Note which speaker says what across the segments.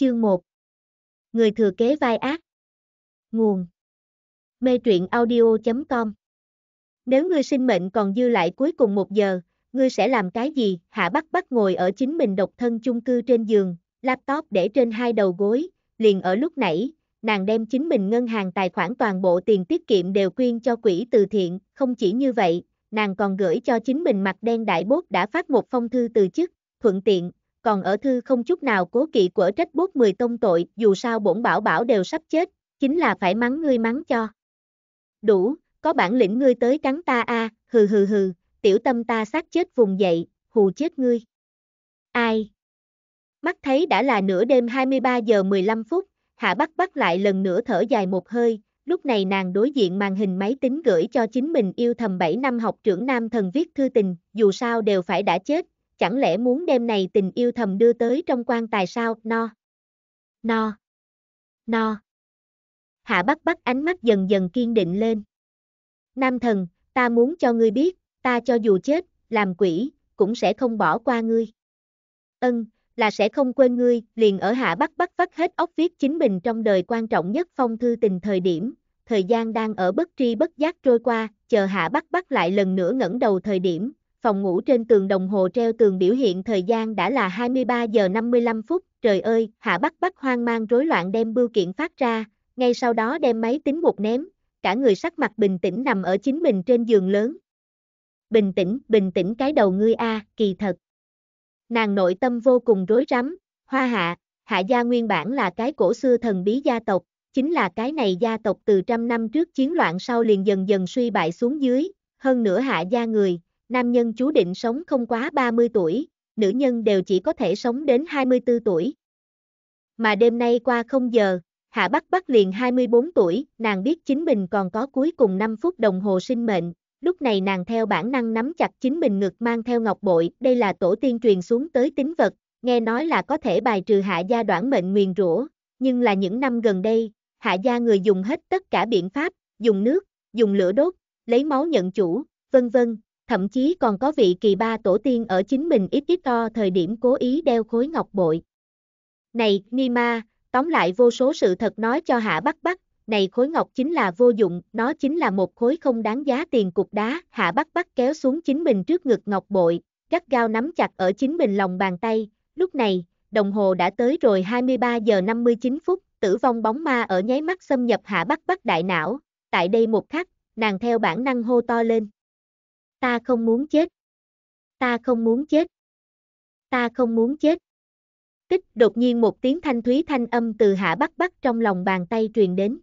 Speaker 1: Chương 1 Người thừa kế vai ác Nguồn Mê truyện audio.com Nếu ngươi sinh mệnh còn dư lại cuối cùng một giờ, ngươi sẽ làm cái gì? Hạ bắt bắt ngồi ở chính mình độc thân chung cư trên giường, laptop để trên hai đầu gối, liền ở lúc nãy, nàng đem chính mình ngân hàng tài khoản toàn bộ tiền tiết kiệm đều quyên cho quỹ từ thiện, không chỉ như vậy, nàng còn gửi cho chính mình mặt đen đại bốt đã phát một phong thư từ chức, thuận tiện, còn ở thư không chút nào cố kỵ quở trách bốt 10 tông tội, dù sao bổn bảo bảo đều sắp chết, chính là phải mắng ngươi mắng cho. Đủ, có bản lĩnh ngươi tới cắn ta a, à, hừ hừ hừ, tiểu tâm ta sát chết vùng dậy, hù chết ngươi. Ai? Mắt thấy đã là nửa đêm 23 giờ 15 phút, Hạ Bắc bắt lại lần nữa thở dài một hơi, lúc này nàng đối diện màn hình máy tính gửi cho chính mình yêu thầm 7 năm học trưởng nam thần viết thư tình, dù sao đều phải đã chết, chẳng lẽ muốn đem này tình yêu thầm đưa tới trong quan tài sao, no. No. No. Hạ Bắc Bắc ánh mắt dần dần kiên định lên. Nam thần, ta muốn cho ngươi biết, ta cho dù chết, làm quỷ, cũng sẽ không bỏ qua ngươi. Ân, là sẽ không quên ngươi, liền ở Hạ Bắc Bắc vắt hết ốc viết chính mình trong đời quan trọng nhất phong thư tình thời điểm, thời gian đang ở bất tri bất giác trôi qua, chờ Hạ Bắc Bắc lại lần nữa ngẩng đầu thời điểm, phòng ngủ trên tường đồng hồ treo tường biểu hiện thời gian đã là 23 giờ 55 phút, trời ơi, Hạ Bắc Bắc hoang mang rối loạn đem bưu kiện phát ra, ngay sau đó đem máy tính một ném, cả người sắc mặt bình tĩnh nằm ở chính mình trên giường lớn. Bình tĩnh, bình tĩnh cái đầu ngươi a, kỳ thật. Nàng nội tâm vô cùng rối rắm, hoa hạ, hạ gia nguyên bản là cái cổ xưa thần bí gia tộc, chính là cái này gia tộc từ trăm năm trước chiến loạn sau liền dần dần suy bại xuống dưới, hơn nữa hạ gia người, nam nhân chú định sống không quá 30 tuổi, nữ nhân đều chỉ có thể sống đến 24 tuổi. Mà đêm nay qua không giờ, Hạ Bắc Bắc liền 24 tuổi, nàng biết chính mình còn có cuối cùng 5 phút đồng hồ sinh mệnh, lúc này nàng theo bản năng nắm chặt chính mình ngực mang theo ngọc bội, đây là tổ tiên truyền xuống tới tính vật, nghe nói là có thể bài trừ hạ gia đoạn mệnh nguyền rủa, nhưng là những năm gần đây, hạ gia người dùng hết tất cả biện pháp, dùng nước, dùng lửa đốt, lấy máu nhận chủ, vân vân, thậm chí còn có vị kỳ ba tổ tiên ở chính mình ít ít to thời điểm cố ý đeo khối ngọc bội. Này, Nima, tóm lại vô số sự thật nói cho Hạ Bắc Bắc, này khối ngọc chính là vô dụng, nó chính là một khối không đáng giá tiền cục đá, Hạ Bắc Bắc kéo xuống chính mình trước ngực ngọc bội, gắt gao nắm chặt ở chính mình lòng bàn tay, lúc này, đồng hồ đã tới rồi 23 giờ 59 phút, tử vong bóng ma ở nháy mắt xâm nhập Hạ Bắc Bắc đại não, tại đây một khắc, nàng theo bản năng hô to lên. Ta không muốn chết. Ta không muốn chết. Ta không muốn chết. Tích đột nhiên một tiếng thanh thúy thanh âm từ hạ bắc bắc trong lòng bàn tay truyền đến.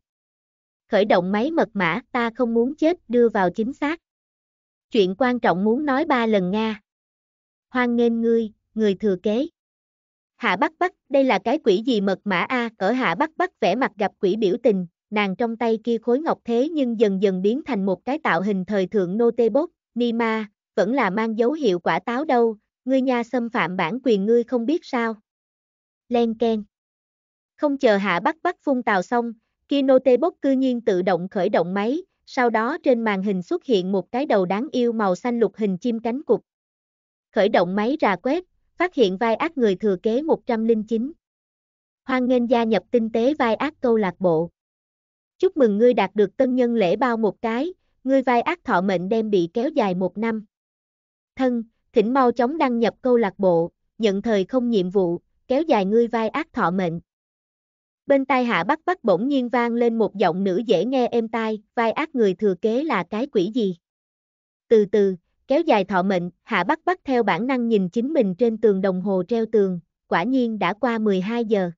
Speaker 1: Khởi động máy mật mã ta không muốn chết đưa vào chính xác. Chuyện quan trọng muốn nói ba lần Nga. Hoan nghênh ngươi, người thừa kế. Hạ Bắc Bắc, đây là cái quỷ gì mật mã A, cỡ Hạ Bắc Bắc vẽ mặt gặp quỷ biểu tình, nàng trong tay kia khối ngọc thế nhưng dần dần biến thành một cái tạo hình thời thượng nô tê bốt, Nima vẫn là mang dấu hiệu quả táo đâu, ngươi nha xâm phạm bản quyền ngươi không biết sao. Len Ken Không chờ hạ bắt bắt phun tàu xong, Kinotebot cư nhiên tự động khởi động máy, sau đó trên màn hình xuất hiện một cái đầu đáng yêu màu xanh lục hình chim cánh cục. Khởi động máy ra quét, phát hiện vai ác người thừa kế 109. Hoan nghênh gia nhập tinh tế vai ác câu lạc bộ. Chúc mừng ngươi đạt được tân nhân lễ bao một cái, Ngươi vai ác thọ mệnh đem bị kéo dài một năm. Thân, thỉnh mau chóng đăng nhập câu lạc bộ, nhận thời không nhiệm vụ, kéo dài ngươi vai ác thọ mệnh. Bên tai hạ bắc bắc bỗng nhiên vang lên một giọng nữ dễ nghe êm tai, vai ác người thừa kế là cái quỷ gì? Từ từ, kéo dài thọ mệnh, hạ bắc bắc theo bản năng nhìn chính mình trên tường đồng hồ treo tường, quả nhiên đã qua 12 giờ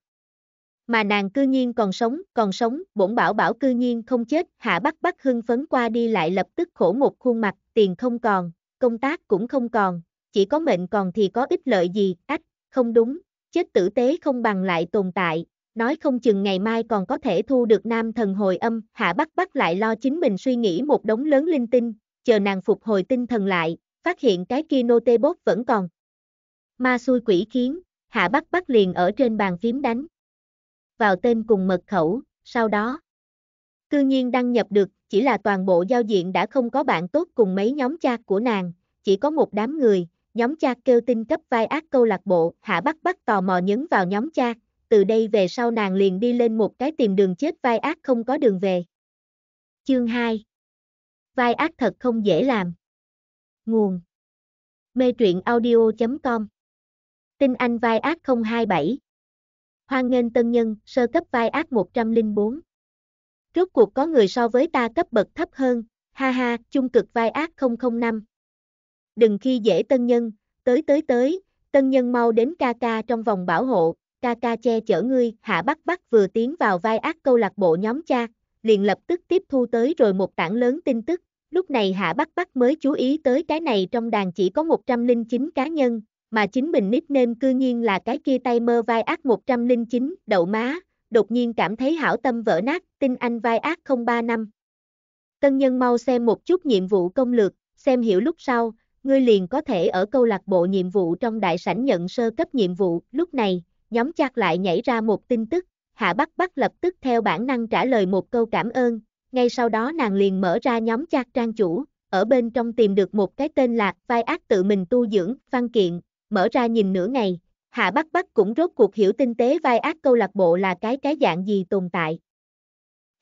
Speaker 1: mà nàng cư nhiên còn sống, còn sống, bổn bảo bảo cư nhiên không chết, hạ bắt bắt hưng phấn qua đi lại lập tức khổ một khuôn mặt, tiền không còn, công tác cũng không còn, chỉ có mệnh còn thì có ích lợi gì, ách, không đúng, chết tử tế không bằng lại tồn tại, nói không chừng ngày mai còn có thể thu được nam thần hồi âm, hạ bắt bắt lại lo chính mình suy nghĩ một đống lớn linh tinh, chờ nàng phục hồi tinh thần lại, phát hiện cái kia nô tê bốt vẫn còn. Ma xui quỷ khiến, hạ bắt bắt liền ở trên bàn phím đánh vào tên cùng mật khẩu, sau đó. Cư nhiên đăng nhập được, chỉ là toàn bộ giao diện đã không có bạn tốt cùng mấy nhóm chat của nàng, chỉ có một đám người, nhóm chat kêu tin cấp vai ác câu lạc bộ, hạ bắt bắt tò mò nhấn vào nhóm chat, từ đây về sau nàng liền đi lên một cái tìm đường chết vai ác không có đường về. Chương 2 Vai ác thật không dễ làm. Nguồn Mê truyện audio.com Tin anh vai ác 027 hoan nghênh tân nhân, sơ cấp vai ác 104. Rốt cuộc có người so với ta cấp bậc thấp hơn, ha ha, chung cực vai ác 005. Đừng khi dễ tân nhân, tới tới tới, tân nhân mau đến ca ca trong vòng bảo hộ, ca ca che chở ngươi, hạ bắc bắc vừa tiến vào vai ác câu lạc bộ nhóm cha, liền lập tức tiếp thu tới rồi một tảng lớn tin tức, lúc này hạ bắc bắc mới chú ý tới cái này trong đàn chỉ có 109 cá nhân, mà chính mình nickname cư nhiên là cái kia tay mơ vai ác 109, đậu má, đột nhiên cảm thấy hảo tâm vỡ nát, tin anh vai ác 03 năm. Tân nhân mau xem một chút nhiệm vụ công lược, xem hiểu lúc sau, ngươi liền có thể ở câu lạc bộ nhiệm vụ trong đại sảnh nhận sơ cấp nhiệm vụ, lúc này, nhóm chat lại nhảy ra một tin tức, Hạ Bắc bắt lập tức theo bản năng trả lời một câu cảm ơn, ngay sau đó nàng liền mở ra nhóm chat trang chủ, ở bên trong tìm được một cái tên là vai ác tự mình tu dưỡng, văn kiện, mở ra nhìn nửa ngày, Hạ Bắc Bắc cũng rốt cuộc hiểu tinh tế vai ác câu lạc bộ là cái cái dạng gì tồn tại.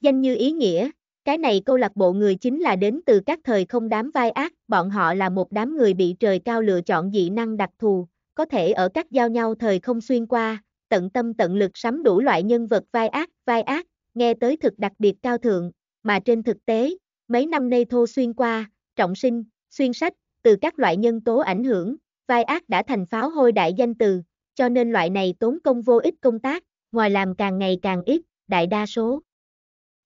Speaker 1: Danh như ý nghĩa, cái này câu lạc bộ người chính là đến từ các thời không đám vai ác, bọn họ là một đám người bị trời cao lựa chọn dị năng đặc thù, có thể ở các giao nhau thời không xuyên qua, tận tâm tận lực sắm đủ loại nhân vật vai ác, vai ác, nghe tới thực đặc biệt cao thượng, mà trên thực tế, mấy năm nay thô xuyên qua, trọng sinh, xuyên sách, từ các loại nhân tố ảnh hưởng, vai ác đã thành pháo hôi đại danh từ, cho nên loại này tốn công vô ích công tác, ngoài làm càng ngày càng ít, đại đa số.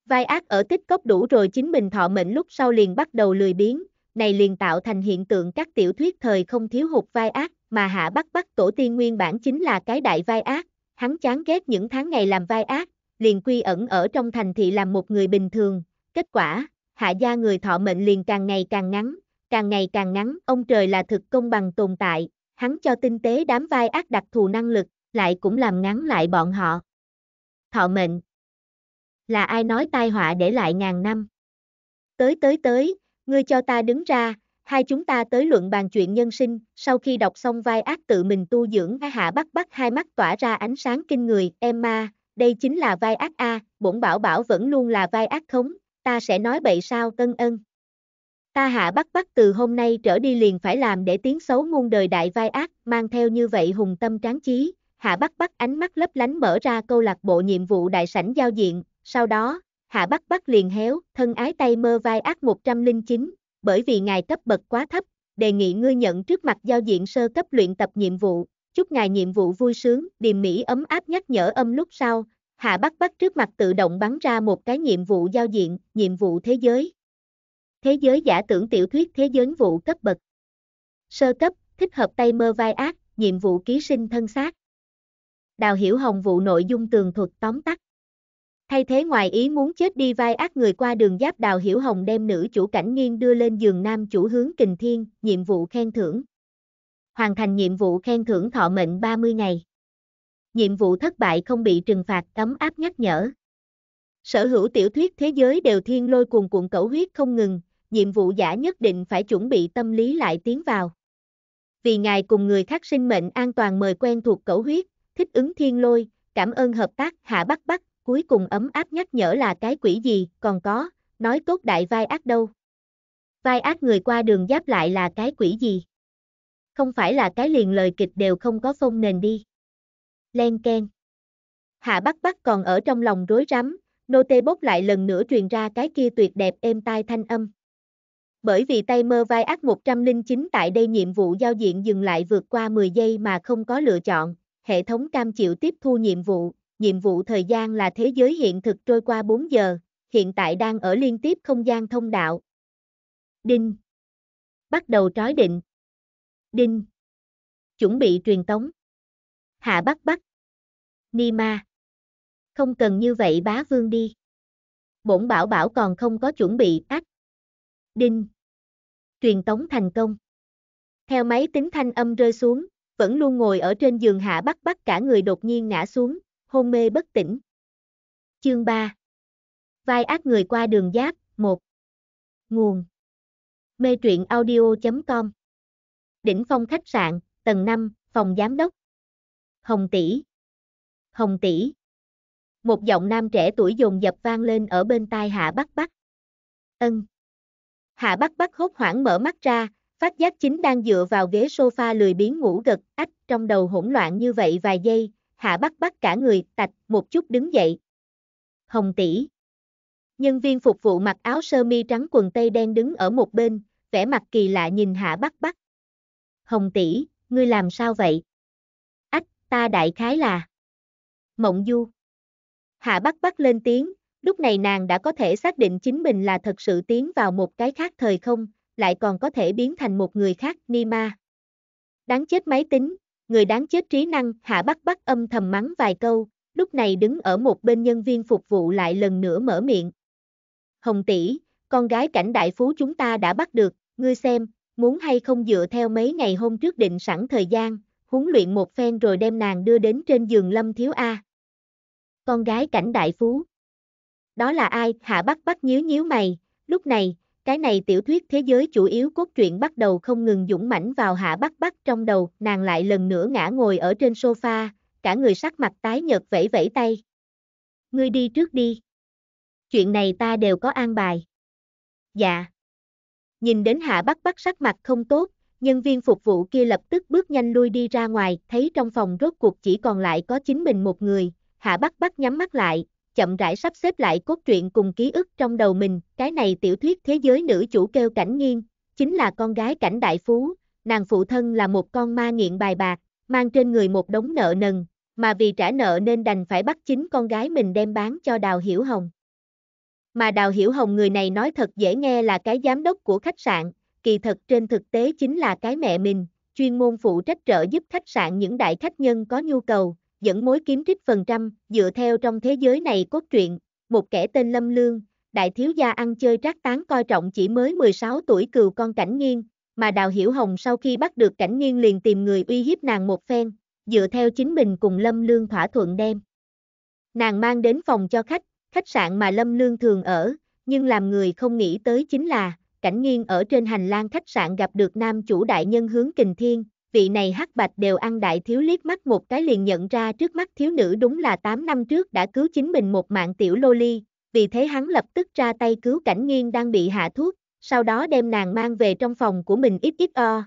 Speaker 1: Vai ác ở tích cốc đủ rồi chính mình thọ mệnh lúc sau liền bắt đầu lười biếng, này liền tạo thành hiện tượng các tiểu thuyết thời không thiếu hụt vai ác, mà hạ bắt bắt tổ tiên nguyên bản chính là cái đại vai ác, hắn chán ghét những tháng ngày làm vai ác, liền quy ẩn ở trong thành thị làm một người bình thường, kết quả, hạ gia người thọ mệnh liền càng ngày càng ngắn, càng ngày càng ngắn, ông trời là thực công bằng tồn tại, hắn cho tinh tế đám vai ác đặc thù năng lực, lại cũng làm ngắn lại bọn họ. Thọ mệnh Là ai nói tai họa để lại ngàn năm? Tới tới tới, ngươi cho ta đứng ra, hai chúng ta tới luận bàn chuyện nhân sinh, sau khi đọc xong vai ác tự mình tu dưỡng hạ bắt bắt hai mắt tỏa ra ánh sáng kinh người, em ma, đây chính là vai ác A, bổn bảo bảo vẫn luôn là vai ác thống. ta sẽ nói bậy sao tân ân. Ta hạ bắt bắt từ hôm nay trở đi liền phải làm để tiếng xấu muôn đời đại vai ác, mang theo như vậy hùng tâm tráng chí, hạ bắt bắt ánh mắt lấp lánh mở ra câu lạc bộ nhiệm vụ đại sảnh giao diện, sau đó, hạ bắt bắt liền héo, thân ái tay mơ vai ác 109, bởi vì ngài cấp bậc quá thấp, đề nghị ngươi nhận trước mặt giao diện sơ cấp luyện tập nhiệm vụ, chúc ngài nhiệm vụ vui sướng, điềm mỹ ấm áp nhắc nhở âm lúc sau, hạ bắt bắt trước mặt tự động bắn ra một cái nhiệm vụ giao diện, nhiệm vụ thế giới. Thế giới giả tưởng tiểu thuyết thế giới vụ cấp bậc. Sơ cấp, thích hợp tay mơ vai ác, nhiệm vụ ký sinh thân xác. Đào hiểu hồng vụ nội dung tường thuật tóm tắt. Thay thế ngoài ý muốn chết đi vai ác người qua đường giáp đào hiểu hồng đem nữ chủ cảnh nghiêng đưa lên giường nam chủ hướng kình thiên, nhiệm vụ khen thưởng. Hoàn thành nhiệm vụ khen thưởng thọ mệnh 30 ngày. Nhiệm vụ thất bại không bị trừng phạt tấm áp nhắc nhở. Sở hữu tiểu thuyết thế giới đều thiên lôi cuồng cuộn cẩu huyết không ngừng, nhiệm vụ giả nhất định phải chuẩn bị tâm lý lại tiến vào. Vì ngài cùng người khác sinh mệnh an toàn mời quen thuộc cẩu huyết, thích ứng thiên lôi, cảm ơn hợp tác hạ bắc bắc, cuối cùng ấm áp nhắc nhở là cái quỷ gì, còn có, nói tốt đại vai ác đâu. Vai ác người qua đường giáp lại là cái quỷ gì? Không phải là cái liền lời kịch đều không có phong nền đi. Len ken. Hạ Bắc Bắc còn ở trong lòng rối rắm, nô tê bốc lại lần nữa truyền ra cái kia tuyệt đẹp êm tai thanh âm bởi vì tay mơ vai ác 109 tại đây nhiệm vụ giao diện dừng lại vượt qua 10 giây mà không có lựa chọn, hệ thống cam chịu tiếp thu nhiệm vụ, nhiệm vụ thời gian là thế giới hiện thực trôi qua 4 giờ, hiện tại đang ở liên tiếp không gian thông đạo. Đinh. Bắt đầu trói định. Đinh. Chuẩn bị truyền tống. Hạ Bắc ni ma Không cần như vậy bá vương đi. Bổn bảo bảo còn không có chuẩn bị, ách, Đinh. Truyền tống thành công. Theo máy tính thanh âm rơi xuống, vẫn luôn ngồi ở trên giường hạ bắt bắt cả người đột nhiên ngã xuống, hôn mê bất tỉnh. Chương 3. Vai ác người qua đường giáp, 1. Nguồn. Mê truyện audio.com Đỉnh Phong khách sạn, tầng 5, phòng giám đốc. Hồng tỷ. Hồng tỷ. Một giọng nam trẻ tuổi dồn dập vang lên ở bên tai Hạ Bắc Bắc. Ân. Hạ Bắc Bắc hốt hoảng mở mắt ra, phát giác chính đang dựa vào ghế sofa lười biếng ngủ gật, ách trong đầu hỗn loạn như vậy vài giây, Hạ Bắc Bắc cả người, tạch, một chút đứng dậy. Hồng tỷ. Nhân viên phục vụ mặc áo sơ mi trắng quần tây đen đứng ở một bên, vẻ mặt kỳ lạ nhìn Hạ Bắc Bắc. Hồng tỷ, ngươi làm sao vậy? Ách, ta đại khái là Mộng Du. Hạ Bắc Bắc lên tiếng, Lúc này nàng đã có thể xác định chính mình là thật sự tiến vào một cái khác thời không, lại còn có thể biến thành một người khác, Nima. Đáng chết máy tính, người đáng chết trí năng, Hạ bắt bắt âm thầm mắng vài câu, lúc này đứng ở một bên nhân viên phục vụ lại lần nữa mở miệng. Hồng tỷ, con gái cảnh đại phú chúng ta đã bắt được, ngươi xem, muốn hay không dựa theo mấy ngày hôm trước định sẵn thời gian, huấn luyện một phen rồi đem nàng đưa đến trên giường Lâm Thiếu A. Con gái cảnh đại phú đó là ai? Hạ Bắc Bắc nhíu nhíu mày, lúc này, cái này tiểu thuyết thế giới chủ yếu cốt truyện bắt đầu không ngừng dũng mãnh vào Hạ Bắc Bắc trong đầu, nàng lại lần nữa ngã ngồi ở trên sofa, cả người sắc mặt tái nhợt vẫy vẫy tay. Ngươi đi trước đi. Chuyện này ta đều có an bài. Dạ. Nhìn đến Hạ Bắc Bắc sắc mặt không tốt, nhân viên phục vụ kia lập tức bước nhanh lui đi ra ngoài, thấy trong phòng rốt cuộc chỉ còn lại có chính mình một người, Hạ Bắc bắt nhắm mắt lại, chậm rãi sắp xếp lại cốt truyện cùng ký ức trong đầu mình, cái này tiểu thuyết thế giới nữ chủ kêu cảnh nghiêng, chính là con gái cảnh đại phú, nàng phụ thân là một con ma nghiện bài bạc, mang trên người một đống nợ nần, mà vì trả nợ nên đành phải bắt chính con gái mình đem bán cho Đào Hiểu Hồng. Mà Đào Hiểu Hồng người này nói thật dễ nghe là cái giám đốc của khách sạn, kỳ thật trên thực tế chính là cái mẹ mình, chuyên môn phụ trách trợ giúp khách sạn những đại khách nhân có nhu cầu, dẫn mối kiếm trích phần trăm, dựa theo trong thế giới này cốt truyện, một kẻ tên Lâm Lương, đại thiếu gia ăn chơi trác tán coi trọng chỉ mới 16 tuổi cừu con Cảnh Nghiên, mà Đào Hiểu Hồng sau khi bắt được Cảnh Nghiên liền tìm người uy hiếp nàng một phen, dựa theo chính mình cùng Lâm Lương thỏa thuận đem. Nàng mang đến phòng cho khách, khách sạn mà Lâm Lương thường ở, nhưng làm người không nghĩ tới chính là, Cảnh Nghiên ở trên hành lang khách sạn gặp được nam chủ đại nhân hướng kình thiên, vị này hắc bạch đều ăn đại thiếu liếc mắt một cái liền nhận ra trước mắt thiếu nữ đúng là 8 năm trước đã cứu chính mình một mạng tiểu loli, vì thế hắn lập tức ra tay cứu cảnh nghiên đang bị hạ thuốc, sau đó đem nàng mang về trong phòng của mình ít ít o.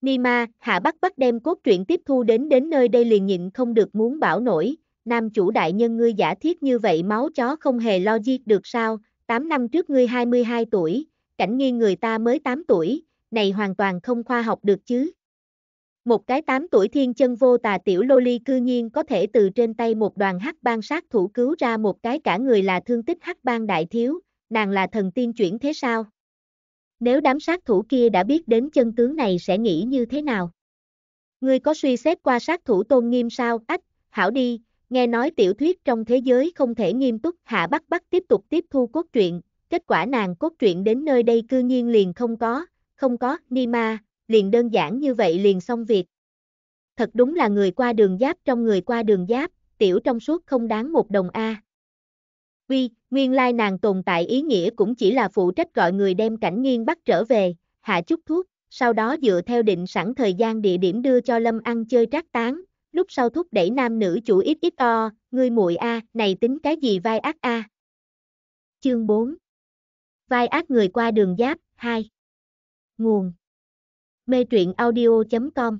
Speaker 1: Nima, Hạ bắt bắt đem cốt truyện tiếp thu đến đến nơi đây liền nhịn không được muốn bảo nổi, nam chủ đại nhân ngươi giả thiết như vậy máu chó không hề lo giết được sao, 8 năm trước ngươi 22 tuổi, cảnh nghi người ta mới 8 tuổi, này hoàn toàn không khoa học được chứ. Một cái tám tuổi thiên chân vô tà tiểu loli cư nhiên có thể từ trên tay một đoàn hắc bang sát thủ cứu ra một cái cả người là thương tích hắc bang đại thiếu, nàng là thần tiên chuyển thế sao? Nếu đám sát thủ kia đã biết đến chân tướng này sẽ nghĩ như thế nào? Ngươi có suy xét qua sát thủ tôn nghiêm sao? Ách, hảo đi, nghe nói tiểu thuyết trong thế giới không thể nghiêm túc hạ bắt bắt tiếp tục tiếp thu cốt truyện, kết quả nàng cốt truyện đến nơi đây cư nhiên liền không có, không có, ni ma, liền đơn giản như vậy liền xong việc. Thật đúng là người qua đường giáp trong người qua đường giáp, tiểu trong suốt không đáng một đồng A. À. Quy, nguyên lai nàng tồn tại ý nghĩa cũng chỉ là phụ trách gọi người đem cảnh nghiên bắt trở về, hạ chút thuốc, sau đó dựa theo định sẵn thời gian địa điểm đưa cho Lâm ăn chơi trác tán, lúc sau thúc đẩy nam nữ chủ ít ít o, ngươi muội A, này tính cái gì vai ác A. Chương 4 Vai ác người qua đường giáp, 2 Nguồn mê truyện audio.com.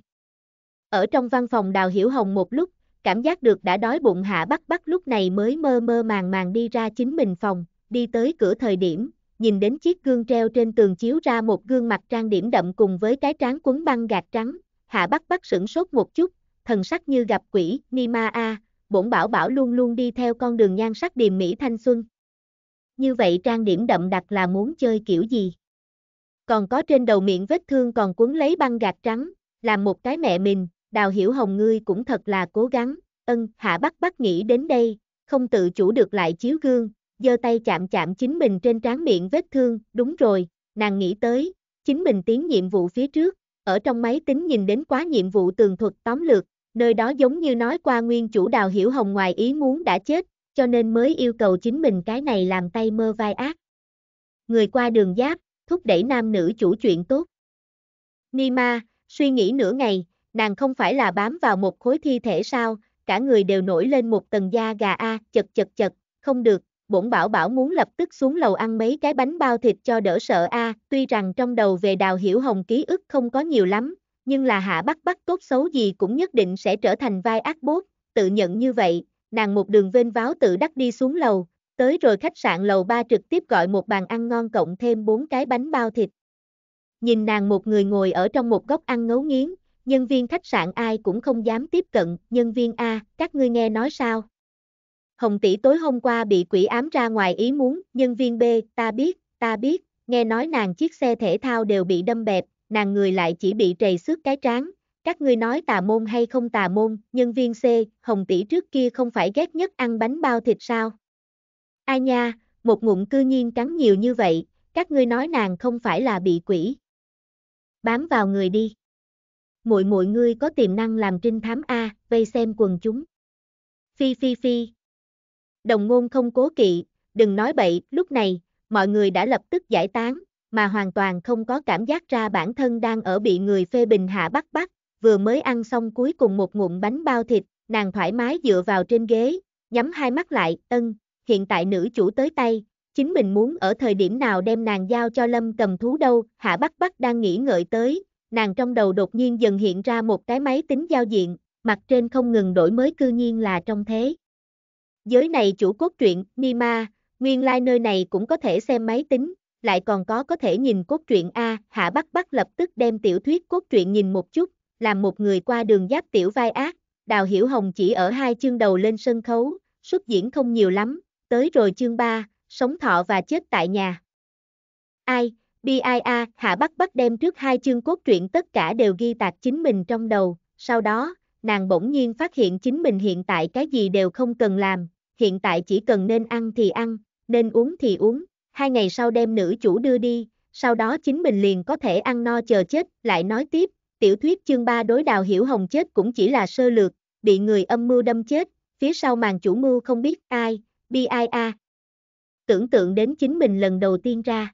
Speaker 1: Ở trong văn phòng Đào Hiểu Hồng một lúc, cảm giác được đã đói bụng hạ bắt bắt lúc này mới mơ mơ màng màng đi ra chính mình phòng, đi tới cửa thời điểm, nhìn đến chiếc gương treo trên tường chiếu ra một gương mặt trang điểm đậm cùng với cái trán quấn băng gạt trắng, hạ bắt bắt sửng sốt một chút, thần sắc như gặp quỷ, ni ma a, bổn bảo bảo luôn luôn đi theo con đường nhan sắc điềm mỹ thanh xuân. Như vậy trang điểm đậm đặc là muốn chơi kiểu gì? còn có trên đầu miệng vết thương còn cuốn lấy băng gạc trắng, làm một cái mẹ mình, đào hiểu hồng ngươi cũng thật là cố gắng, ân, hạ bắt bắt nghĩ đến đây, không tự chủ được lại chiếu gương, giơ tay chạm chạm chính mình trên trán miệng vết thương, đúng rồi, nàng nghĩ tới, chính mình tiến nhiệm vụ phía trước, ở trong máy tính nhìn đến quá nhiệm vụ tường thuật tóm lược, nơi đó giống như nói qua nguyên chủ đào hiểu hồng ngoài ý muốn đã chết, cho nên mới yêu cầu chính mình cái này làm tay mơ vai ác. Người qua đường giáp, thúc đẩy nam nữ chủ chuyện tốt. Nima, suy nghĩ nửa ngày, nàng không phải là bám vào một khối thi thể sao, cả người đều nổi lên một tầng da gà a, chật chật chật, không được, bổn bảo bảo muốn lập tức xuống lầu ăn mấy cái bánh bao thịt cho đỡ sợ a, tuy rằng trong đầu về đào hiểu hồng ký ức không có nhiều lắm, nhưng là hạ bắt bắt tốt xấu gì cũng nhất định sẽ trở thành vai ác bốt, tự nhận như vậy, nàng một đường vênh váo tự đắc đi xuống lầu, Tới rồi khách sạn lầu 3 trực tiếp gọi một bàn ăn ngon cộng thêm bốn cái bánh bao thịt. Nhìn nàng một người ngồi ở trong một góc ăn ngấu nghiến, nhân viên khách sạn ai cũng không dám tiếp cận, nhân viên A, các ngươi nghe nói sao? Hồng tỷ tối hôm qua bị quỷ ám ra ngoài ý muốn, nhân viên B, ta biết, ta biết, nghe nói nàng chiếc xe thể thao đều bị đâm bẹp, nàng người lại chỉ bị trầy xước cái trán. Các ngươi nói tà môn hay không tà môn, nhân viên C, Hồng tỷ trước kia không phải ghét nhất ăn bánh bao thịt sao? Ai nha, một ngụm cư nhiên cắn nhiều như vậy, các ngươi nói nàng không phải là bị quỷ. Bám vào người đi. Muội muội ngươi có tiềm năng làm trinh thám A, vây xem quần chúng. Phi phi phi. Đồng ngôn không cố kỵ, đừng nói bậy, lúc này, mọi người đã lập tức giải tán, mà hoàn toàn không có cảm giác ra bản thân đang ở bị người phê bình hạ bắt bắt, vừa mới ăn xong cuối cùng một ngụm bánh bao thịt, nàng thoải mái dựa vào trên ghế, nhắm hai mắt lại, ân, hiện tại nữ chủ tới tay, chính mình muốn ở thời điểm nào đem nàng giao cho lâm cầm thú đâu, hạ bắc bắc đang nghĩ ngợi tới, nàng trong đầu đột nhiên dần hiện ra một cái máy tính giao diện, mặt trên không ngừng đổi mới cư nhiên là trong thế. Giới này chủ cốt truyện, Nima, nguyên lai like nơi này cũng có thể xem máy tính, lại còn có có thể nhìn cốt truyện A, Hạ Bắc Bắc lập tức đem tiểu thuyết cốt truyện nhìn một chút, làm một người qua đường giáp tiểu vai ác, Đào Hiểu Hồng chỉ ở hai chương đầu lên sân khấu, xuất diễn không nhiều lắm, tới rồi chương 3, sống thọ và chết tại nhà. Ai, BIA, Hạ Bắc bắt đem trước hai chương cốt truyện tất cả đều ghi tạc chính mình trong đầu, sau đó, nàng bỗng nhiên phát hiện chính mình hiện tại cái gì đều không cần làm, hiện tại chỉ cần nên ăn thì ăn, nên uống thì uống, hai ngày sau đem nữ chủ đưa đi, sau đó chính mình liền có thể ăn no chờ chết, lại nói tiếp, tiểu thuyết chương 3 đối đào hiểu hồng chết cũng chỉ là sơ lược, bị người âm mưu đâm chết, phía sau màn chủ mưu không biết ai, BIA. Tưởng tượng đến chính mình lần đầu tiên ra.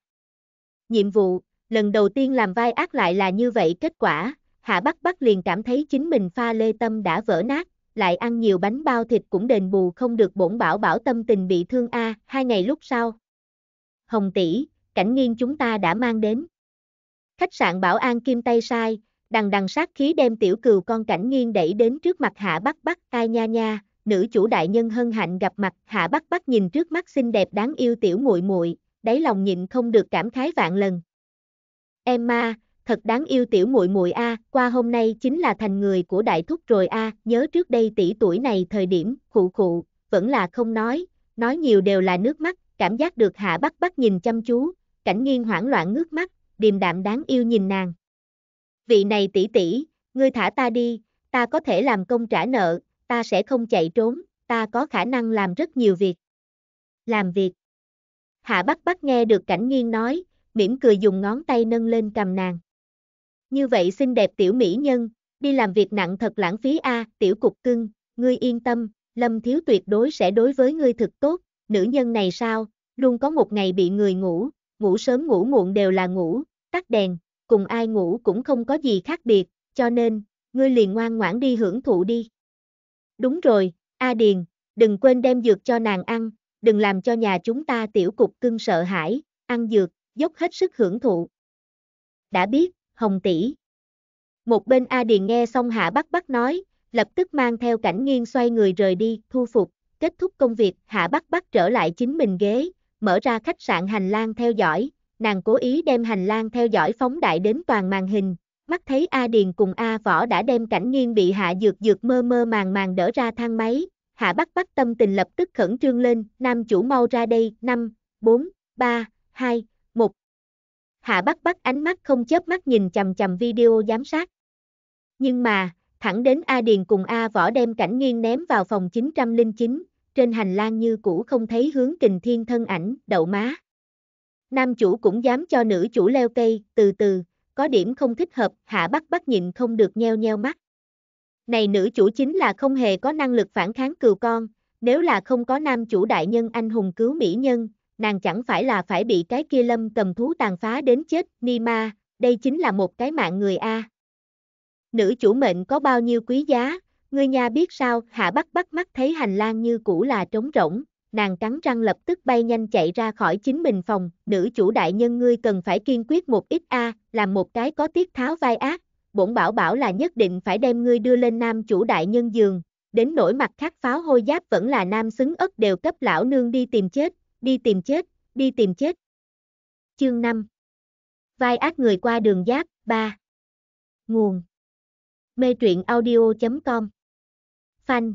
Speaker 1: Nhiệm vụ, lần đầu tiên làm vai ác lại là như vậy kết quả, Hạ Bắc Bắc liền cảm thấy chính mình pha lê tâm đã vỡ nát, lại ăn nhiều bánh bao thịt cũng đền bù không được bổn bảo bảo tâm tình bị thương a, hai ngày lúc sau. Hồng tỷ, cảnh nghiên chúng ta đã mang đến. Khách sạn bảo an kim tay sai, đằng đằng sát khí đem tiểu cừu con cảnh nghiên đẩy đến trước mặt Hạ Bắc Bắc ai nha nha, nữ chủ đại nhân hân hạnh gặp mặt, Hạ Bắc Bắc nhìn trước mắt xinh đẹp đáng yêu tiểu muội muội, đáy lòng nhịn không được cảm khái vạn lần. Em ma, thật đáng yêu tiểu muội muội a, qua hôm nay chính là thành người của đại thúc rồi a, nhớ trước đây tỷ tuổi này thời điểm, khụ khụ, vẫn là không nói, nói nhiều đều là nước mắt, cảm giác được Hạ Bắc Bắc nhìn chăm chú, cảnh nghiên hoảng loạn ngước mắt, điềm đạm đáng yêu nhìn nàng. Vị này tỷ tỷ, ngươi thả ta đi, ta có thể làm công trả nợ, ta sẽ không chạy trốn, ta có khả năng làm rất nhiều việc. Làm việc. Hạ Bắc Bắc nghe được cảnh nghiêng nói, mỉm cười dùng ngón tay nâng lên cầm nàng. Như vậy xinh đẹp tiểu mỹ nhân, đi làm việc nặng thật lãng phí a, à, tiểu cục cưng, ngươi yên tâm, Lâm Thiếu tuyệt đối sẽ đối với ngươi thực tốt, nữ nhân này sao, luôn có một ngày bị người ngủ, ngủ sớm ngủ muộn đều là ngủ, tắt đèn, cùng ai ngủ cũng không có gì khác biệt, cho nên, ngươi liền ngoan ngoãn đi hưởng thụ đi. Đúng rồi, A Điền, đừng quên đem dược cho nàng ăn, đừng làm cho nhà chúng ta tiểu cục cưng sợ hãi, ăn dược, dốc hết sức hưởng thụ. Đã biết, Hồng tỷ. Một bên A Điền nghe xong Hạ Bắc Bắc nói, lập tức mang theo cảnh nghiêng xoay người rời đi, thu phục, kết thúc công việc, Hạ Bắc Bắc trở lại chính mình ghế, mở ra khách sạn hành lang theo dõi, nàng cố ý đem hành lang theo dõi phóng đại đến toàn màn hình, mắt thấy A Điền cùng A Võ đã đem cảnh nghiêng bị hạ dược dược mơ mơ màng màng đỡ ra thang máy, hạ bắt bắt tâm tình lập tức khẩn trương lên, nam chủ mau ra đây, 5, 4, 3, 2, 1. Hạ bắt bắt ánh mắt không chớp mắt nhìn chầm chầm video giám sát. Nhưng mà, thẳng đến A Điền cùng A Võ đem cảnh nghiêng ném vào phòng 909, trên hành lang như cũ không thấy hướng kình thiên thân ảnh, đậu má. Nam chủ cũng dám cho nữ chủ leo cây, từ từ, có điểm không thích hợp, hạ bắt bắt nhìn không được nheo nheo mắt. Này nữ chủ chính là không hề có năng lực phản kháng cừu con, nếu là không có nam chủ đại nhân anh hùng cứu mỹ nhân, nàng chẳng phải là phải bị cái kia lâm cầm thú tàn phá đến chết, ni ma, đây chính là một cái mạng người A. Nữ chủ mệnh có bao nhiêu quý giá, người nhà biết sao, hạ bắt bắt mắt thấy hành lang như cũ là trống rỗng, nàng cắn răng lập tức bay nhanh chạy ra khỏi chính mình phòng, nữ chủ đại nhân ngươi cần phải kiên quyết một ít a, làm một cái có tiết tháo vai ác, bổn bảo bảo là nhất định phải đem ngươi đưa lên nam chủ đại nhân giường, đến nỗi mặt khắc pháo hôi giáp vẫn là nam xứng ất đều cấp lão nương đi tìm chết, đi tìm chết, đi tìm chết. Chương 5 Vai ác người qua đường giáp, 3 Nguồn Mê truyện audio.com Phanh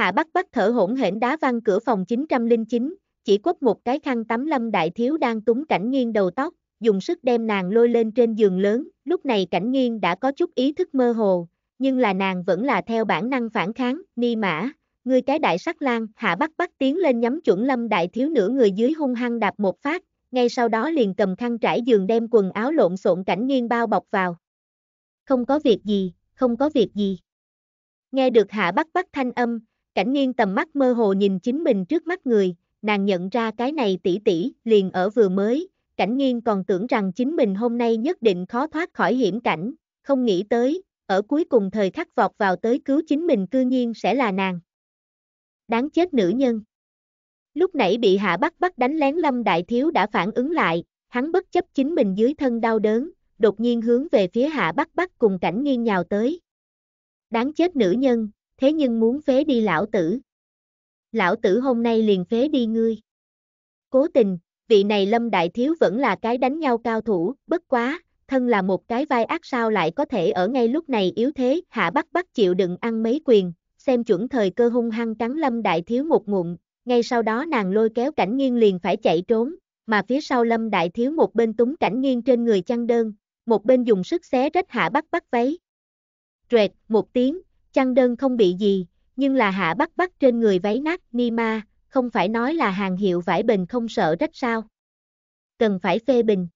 Speaker 1: Hạ Bắc Bắc thở hỗn hển đá văng cửa phòng 909, chỉ quất một cái khăn tắm lâm đại thiếu đang túng cảnh nghiêng đầu tóc, dùng sức đem nàng lôi lên trên giường lớn, lúc này cảnh nghiêng đã có chút ý thức mơ hồ, nhưng là nàng vẫn là theo bản năng phản kháng, ni mã, Người cái đại sắc lang, hạ bắc bắc tiến lên nhắm chuẩn lâm đại thiếu nửa người dưới hung hăng đạp một phát, ngay sau đó liền cầm khăn trải giường đem quần áo lộn xộn cảnh nghiêng bao bọc vào. Không có việc gì, không có việc gì. Nghe được hạ bắc bắc thanh âm, Cảnh nghiêng tầm mắt mơ hồ nhìn chính mình trước mắt người, nàng nhận ra cái này tỷ tỷ liền ở vừa mới, cảnh nghiêng còn tưởng rằng chính mình hôm nay nhất định khó thoát khỏi hiểm cảnh, không nghĩ tới, ở cuối cùng thời khắc vọt vào tới cứu chính mình cư nhiên sẽ là nàng. Đáng chết nữ nhân. Lúc nãy bị hạ bắt bắt đánh lén lâm đại thiếu đã phản ứng lại, hắn bất chấp chính mình dưới thân đau đớn, đột nhiên hướng về phía hạ bắt bắt cùng cảnh nghiêng nhào tới. Đáng chết nữ nhân, thế nhưng muốn phế đi lão tử. Lão tử hôm nay liền phế đi ngươi. Cố tình, vị này Lâm Đại Thiếu vẫn là cái đánh nhau cao thủ, bất quá, thân là một cái vai ác sao lại có thể ở ngay lúc này yếu thế, hạ bắt bắt chịu đựng ăn mấy quyền, xem chuẩn thời cơ hung hăng cắn Lâm Đại Thiếu một ngụm, ngay sau đó nàng lôi kéo cảnh nghiêng liền phải chạy trốn, mà phía sau Lâm Đại Thiếu một bên túng cảnh nghiêng trên người chăn đơn, một bên dùng sức xé rách hạ bắt bắt váy. Rệt, một tiếng, chăn đơn không bị gì, nhưng là hạ bắt bắt trên người váy nát ni ma, không phải nói là hàng hiệu vải bình không sợ rách sao. Cần phải phê bình.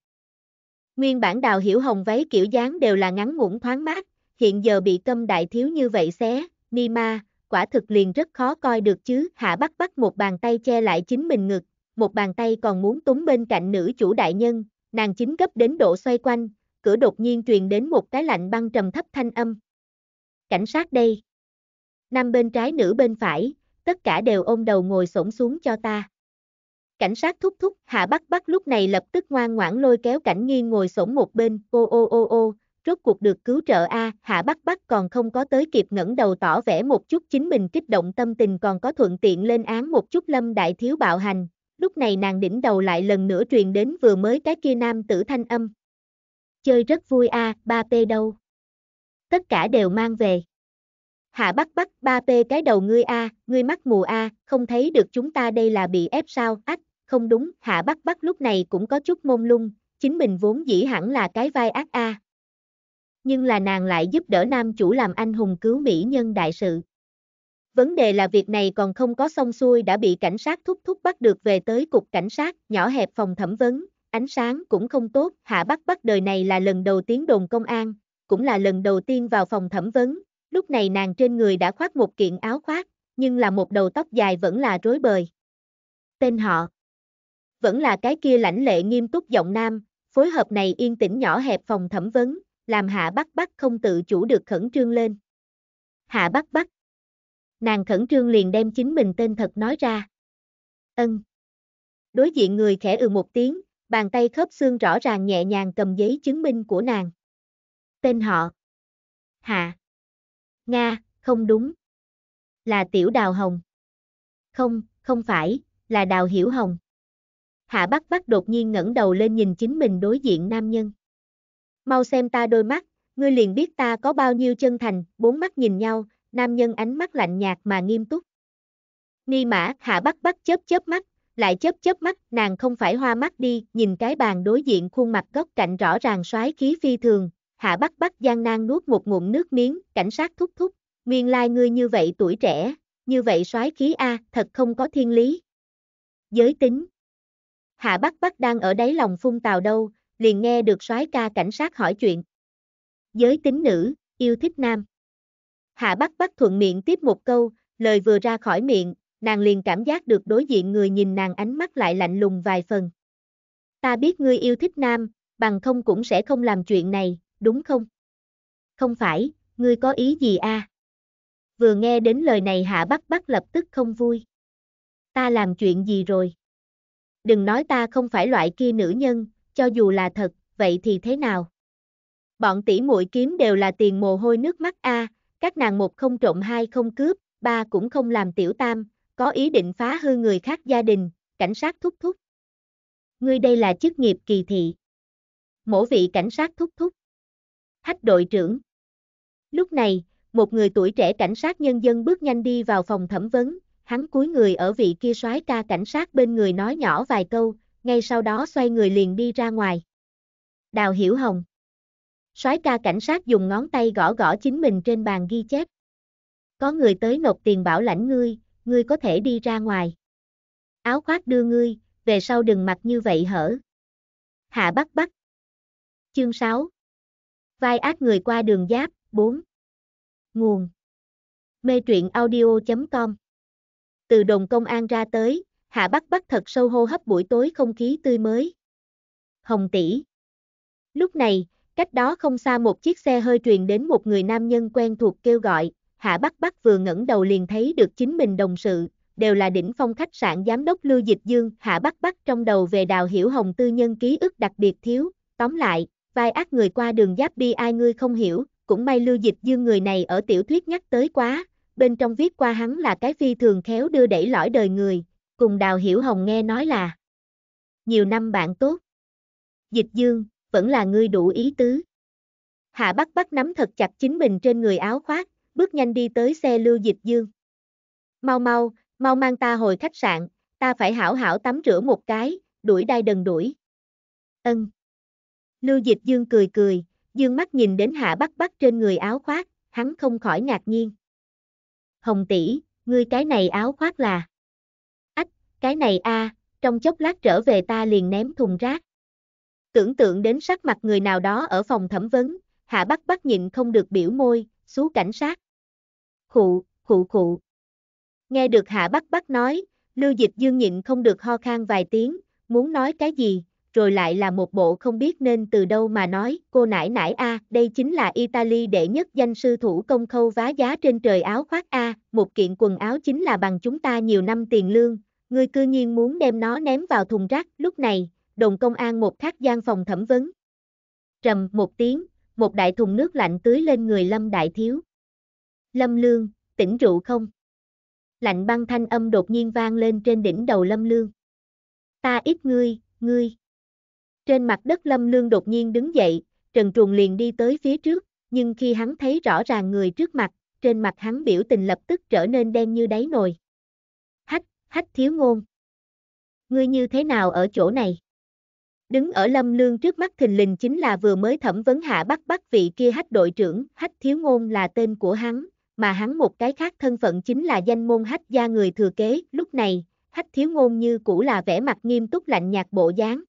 Speaker 1: Nguyên bản đào hiểu hồng váy kiểu dáng đều là ngắn ngủn thoáng mát, hiện giờ bị câm đại thiếu như vậy xé, ni ma, quả thực liền rất khó coi được chứ. Hạ bắt bắt một bàn tay che lại chính mình ngực, một bàn tay còn muốn túng bên cạnh nữ chủ đại nhân, nàng chính gấp đến độ xoay quanh, cửa đột nhiên truyền đến một cái lạnh băng trầm thấp thanh âm cảnh sát đây. Nam bên trái nữ bên phải, tất cả đều ôm đầu ngồi xổm xuống cho ta. Cảnh sát thúc thúc, Hạ Bắc Bắc lúc này lập tức ngoan ngoãn lôi kéo Cảnh Nghi ngồi xổm một bên, ô ô ô ô, rốt cuộc được cứu trợ a, à, Hạ Bắc Bắc còn không có tới kịp ngẩng đầu tỏ vẻ một chút chính mình kích động tâm tình còn có thuận tiện lên án một chút Lâm đại thiếu bạo hành, lúc này nàng đỉnh đầu lại lần nữa truyền đến vừa mới cái kia nam tử thanh âm. Chơi rất vui a, ba p đâu tất cả đều mang về. Hạ Bắc Bắc, ba p cái đầu ngươi a, ngươi mắt mù a, không thấy được chúng ta đây là bị ép sao? Ách, không đúng, Hạ Bắc Bắc lúc này cũng có chút mông lung, chính mình vốn dĩ hẳn là cái vai ác a. Nhưng là nàng lại giúp đỡ nam chủ làm anh hùng cứu mỹ nhân đại sự. Vấn đề là việc này còn không có xong xuôi đã bị cảnh sát thúc thúc bắt được về tới cục cảnh sát, nhỏ hẹp phòng thẩm vấn, ánh sáng cũng không tốt, Hạ Bắc Bắc đời này là lần đầu tiến đồn công an, cũng là lần đầu tiên vào phòng thẩm vấn, lúc này nàng trên người đã khoác một kiện áo khoác, nhưng là một đầu tóc dài vẫn là rối bời. Tên họ Vẫn là cái kia lãnh lệ nghiêm túc giọng nam, phối hợp này yên tĩnh nhỏ hẹp phòng thẩm vấn, làm hạ bắt bắt không tự chủ được khẩn trương lên. Hạ bắt bắt Nàng khẩn trương liền đem chính mình tên thật nói ra. Ân. Đối diện người khẽ ừ một tiếng, bàn tay khớp xương rõ ràng nhẹ nhàng cầm giấy chứng minh của nàng tên họ. Hạ. Nga, không đúng. Là tiểu đào hồng. Không, không phải, là đào hiểu hồng. Hạ Bắc Bắc đột nhiên ngẩng đầu lên nhìn chính mình đối diện nam nhân. Mau xem ta đôi mắt, ngươi liền biết ta có bao nhiêu chân thành, bốn mắt nhìn nhau, nam nhân ánh mắt lạnh nhạt mà nghiêm túc. Ni mã, Hạ Bắc Bắc chớp chớp mắt, lại chớp chớp mắt, nàng không phải hoa mắt đi, nhìn cái bàn đối diện khuôn mặt góc cạnh rõ ràng xoái khí phi thường, Hạ Bắc Bắc gian nan nuốt một ngụm nước miếng, cảnh sát thúc thúc, nguyên lai ngươi như vậy tuổi trẻ, như vậy soái khí a, thật không có thiên lý. Giới tính. Hạ Bắc Bắc đang ở đáy lòng phun tào đâu, liền nghe được soái ca cảnh sát hỏi chuyện. Giới tính nữ, yêu thích nam. Hạ Bắc Bắc thuận miệng tiếp một câu, lời vừa ra khỏi miệng, nàng liền cảm giác được đối diện người nhìn nàng ánh mắt lại lạnh lùng vài phần. Ta biết ngươi yêu thích nam, bằng không cũng sẽ không làm chuyện này, đúng không? Không phải, ngươi có ý gì a? À? Vừa nghe đến lời này hạ bắc bắc lập tức không vui. Ta làm chuyện gì rồi? Đừng nói ta không phải loại kia nữ nhân, cho dù là thật, vậy thì thế nào? Bọn tỷ muội kiếm đều là tiền mồ hôi nước mắt a, các nàng một không trộm hai không cướp, ba cũng không làm tiểu tam, có ý định phá hư người khác gia đình, cảnh sát thúc thúc. Ngươi đây là chức nghiệp kỳ thị. Mỗi vị cảnh sát thúc thúc hách đội trưởng. Lúc này, một người tuổi trẻ cảnh sát nhân dân bước nhanh đi vào phòng thẩm vấn, hắn cúi người ở vị kia soái ca cảnh sát bên người nói nhỏ vài câu, ngay sau đó xoay người liền đi ra ngoài. Đào Hiểu Hồng Soái ca cảnh sát dùng ngón tay gõ gõ chính mình trên bàn ghi chép. Có người tới nộp tiền bảo lãnh ngươi, ngươi có thể đi ra ngoài. Áo khoác đưa ngươi, về sau đừng mặc như vậy hở. Hạ Bắc Bắc Chương 6, Vai ác người qua đường giáp, 4. Nguồn Mê truyện audio.com Từ đồn công an ra tới, Hạ Bắc bắt thật sâu hô hấp buổi tối không khí tươi mới. Hồng tỷ Lúc này, cách đó không xa một chiếc xe hơi truyền đến một người nam nhân quen thuộc kêu gọi, Hạ Bắc Bắc vừa ngẩng đầu liền thấy được chính mình đồng sự, đều là đỉnh phong khách sạn giám đốc Lưu Dịch Dương, Hạ Bắc Bắc trong đầu về Đào Hiểu Hồng tư nhân ký ức đặc biệt thiếu, tóm lại, vai ác người qua đường giáp bi ai ngươi không hiểu, cũng may lưu dịch dương người này ở tiểu thuyết nhắc tới quá, bên trong viết qua hắn là cái phi thường khéo đưa đẩy lõi đời người, cùng đào hiểu hồng nghe nói là Nhiều năm bạn tốt. Dịch dương, vẫn là ngươi đủ ý tứ. Hạ Bắc Bắc nắm thật chặt chính mình trên người áo khoác, bước nhanh đi tới xe lưu dịch dương. Mau mau, mau mang ta hồi khách sạn, ta phải hảo hảo tắm rửa một cái, đuổi đai đần đuổi. Ân, Lưu Dịch Dương cười cười, dương mắt nhìn đến hạ bắc bắc trên người áo khoác, hắn không khỏi ngạc nhiên. Hồng tỷ, ngươi cái này áo khoác là... Ách, cái này a, trong chốc lát trở về ta liền ném thùng rác. Tưởng tượng đến sắc mặt người nào đó ở phòng thẩm vấn, hạ bắc bắc nhịn không được biểu môi, xú cảnh sát. Khụ, khụ khụ. Nghe được hạ bắc bắc nói, lưu dịch dương nhịn không được ho khan vài tiếng, muốn nói cái gì, rồi lại là một bộ không biết nên từ đâu mà nói, cô nải nải a, đây chính là Italy đệ nhất danh sư thủ công khâu vá giá trên trời áo khoác a, một kiện quần áo chính là bằng chúng ta nhiều năm tiền lương, Người cư nhiên muốn đem nó ném vào thùng rác, lúc này, đồng công an một khắc gian phòng thẩm vấn. Trầm một tiếng, một đại thùng nước lạnh tưới lên người Lâm Đại Thiếu. Lâm Lương, tỉnh rượu không? Lạnh băng thanh âm đột nhiên vang lên trên đỉnh đầu Lâm Lương. Ta ít ngươi, ngươi. Trên mặt đất Lâm Lương đột nhiên đứng dậy, Trần Truồng liền đi tới phía trước, nhưng khi hắn thấy rõ ràng người trước mặt, trên mặt hắn biểu tình lập tức trở nên đen như đáy nồi. Hách, hách thiếu ngôn. Ngươi như thế nào ở chỗ này? Đứng ở lâm lương trước mắt thình lình chính là vừa mới thẩm vấn hạ bắt bắt vị kia hách đội trưởng, hách thiếu ngôn là tên của hắn, mà hắn một cái khác thân phận chính là danh môn hách gia người thừa kế, lúc này, hách thiếu ngôn như cũ là vẻ mặt nghiêm túc lạnh nhạt bộ dáng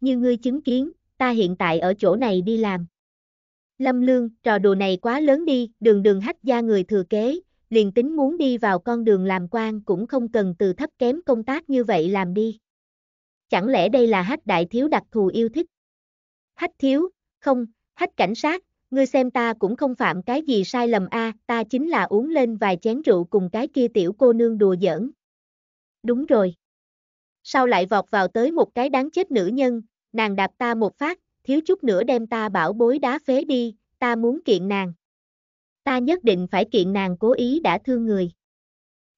Speaker 1: như ngươi chứng kiến, ta hiện tại ở chỗ này đi làm. Lâm Lương, trò đồ này quá lớn đi, đường đường hách gia người thừa kế, liền tính muốn đi vào con đường làm quan cũng không cần từ thấp kém công tác như vậy làm đi. Chẳng lẽ đây là hách đại thiếu đặc thù yêu thích? Hách thiếu, không, hách cảnh sát, ngươi xem ta cũng không phạm cái gì sai lầm a, ta chính là uống lên vài chén rượu cùng cái kia tiểu cô nương đùa giỡn. Đúng rồi. Sao lại vọt vào tới một cái đáng chết nữ nhân, nàng đạp ta một phát, thiếu chút nữa đem ta bảo bối đá phế đi, ta muốn kiện nàng. Ta nhất định phải kiện nàng cố ý đã thương người.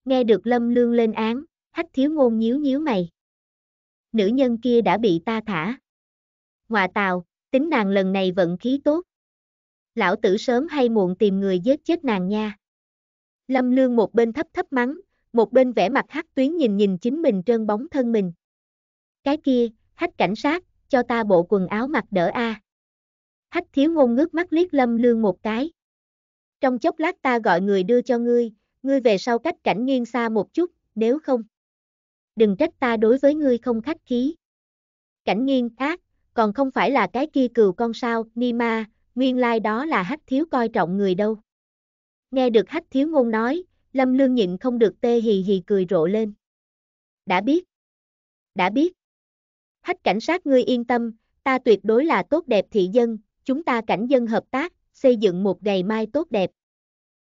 Speaker 1: Nghe được lâm lương lên án, hách thiếu ngôn nhíu nhíu mày. Nữ nhân kia đã bị ta thả. Ngoà tào, tính nàng lần này vận khí tốt. Lão tử sớm hay muộn tìm người giết chết nàng nha. Lâm lương một bên thấp thấp mắng, một bên vẽ mặt hắc tuyến nhìn nhìn chính mình trơn bóng thân mình. Cái kia, hách cảnh sát, cho ta bộ quần áo mặc đỡ a. Hách thiếu ngôn ngước mắt liếc lâm lương một cái. Trong chốc lát ta gọi người đưa cho ngươi, ngươi về sau cách cảnh nghiêng xa một chút, nếu không. Đừng trách ta đối với ngươi không khách khí. Cảnh nghiêng ác, còn không phải là cái kia cừu con sao, ni ma, nguyên lai like đó là hách thiếu coi trọng người đâu. Nghe được hách thiếu ngôn nói, lâm lương nhịn không được tê hì hì cười rộ lên. Đã biết. Đã biết hách cảnh sát ngươi yên tâm, ta tuyệt đối là tốt đẹp thị dân, chúng ta cảnh dân hợp tác, xây dựng một ngày mai tốt đẹp.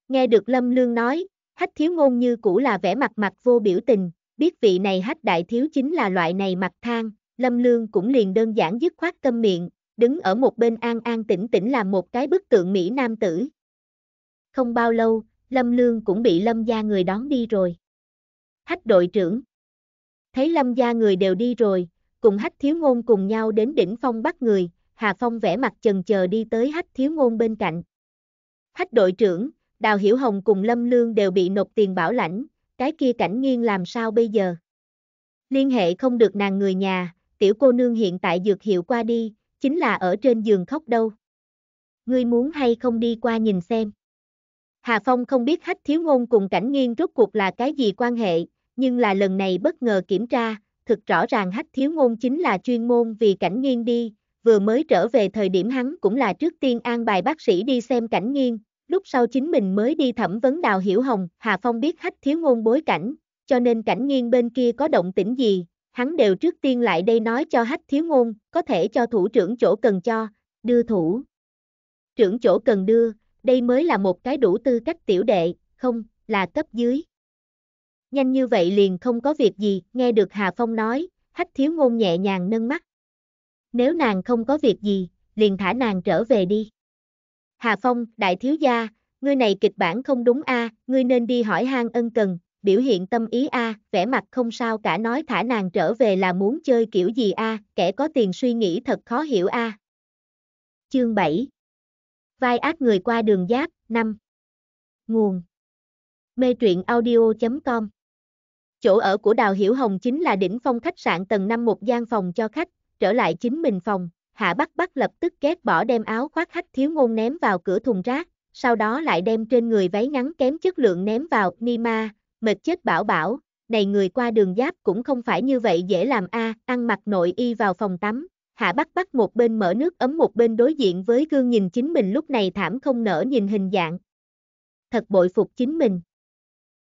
Speaker 1: Nghe được Lâm Lương nói, hách thiếu ngôn như cũ là vẻ mặt mặt vô biểu tình, biết vị này hách đại thiếu chính là loại này mặt than, Lâm Lương cũng liền đơn giản dứt khoát câm miệng, đứng ở một bên an an tĩnh tĩnh làm một cái bức tượng Mỹ nam tử. Không bao lâu, Lâm Lương cũng bị Lâm gia người đón đi rồi. Hách đội trưởng. Thấy Lâm gia người đều đi rồi, cùng hách thiếu ngôn cùng nhau đến đỉnh phong bắt người, Hà Phong vẽ mặt chần chờ đi tới hách thiếu ngôn bên cạnh. Hách đội trưởng, Đào Hiểu Hồng cùng Lâm Lương đều bị nộp tiền bảo lãnh, cái kia cảnh nghiêng làm sao bây giờ? Liên hệ không được nàng người nhà, tiểu cô nương hiện tại dược hiệu qua đi, chính là ở trên giường khóc đâu. Ngươi muốn hay không đi qua nhìn xem. Hà Phong không biết hách thiếu ngôn cùng cảnh nghiêng rốt cuộc là cái gì quan hệ, nhưng là lần này bất ngờ kiểm tra, thực rõ ràng hách thiếu ngôn chính là chuyên môn vì cảnh nghiêng đi, vừa mới trở về thời điểm hắn cũng là trước tiên an bài bác sĩ đi xem cảnh nghiêng, lúc sau chính mình mới đi thẩm vấn đào hiểu hồng, Hà Phong biết hách thiếu ngôn bối cảnh, cho nên cảnh nghiêng bên kia có động tĩnh gì, hắn đều trước tiên lại đây nói cho hách thiếu ngôn, có thể cho thủ trưởng chỗ cần cho, đưa thủ. Trưởng chỗ cần đưa, đây mới là một cái đủ tư cách tiểu đệ, không, là cấp dưới nhanh như vậy liền không có việc gì, nghe được Hà Phong nói, hách thiếu ngôn nhẹ nhàng nâng mắt. Nếu nàng không có việc gì, liền thả nàng trở về đi. Hà Phong, đại thiếu gia, ngươi này kịch bản không đúng a, ngươi nên đi hỏi hang ân cần, biểu hiện tâm ý a, vẻ mặt không sao cả nói thả nàng trở về là muốn chơi kiểu gì a, kẻ có tiền suy nghĩ thật khó hiểu a. Chương 7 Vai ác người qua đường giáp, 5 Nguồn Mê truyện audio.com Chỗ ở của Đào Hiểu Hồng chính là đỉnh phong khách sạn tầng 5 một gian phòng cho khách, trở lại chính mình phòng, Hạ Bắc Bắc lập tức ghét bỏ đem áo khoác khách thiếu ngôn ném vào cửa thùng rác, sau đó lại đem trên người váy ngắn kém chất lượng ném vào, nima mệt chết bảo bảo, này người qua đường giáp cũng không phải như vậy dễ làm a, ăn mặc nội y vào phòng tắm, Hạ Bắc Bắc một bên mở nước ấm một bên đối diện với gương nhìn chính mình lúc này thảm không nở nhìn hình dạng. Thật bội phục chính mình.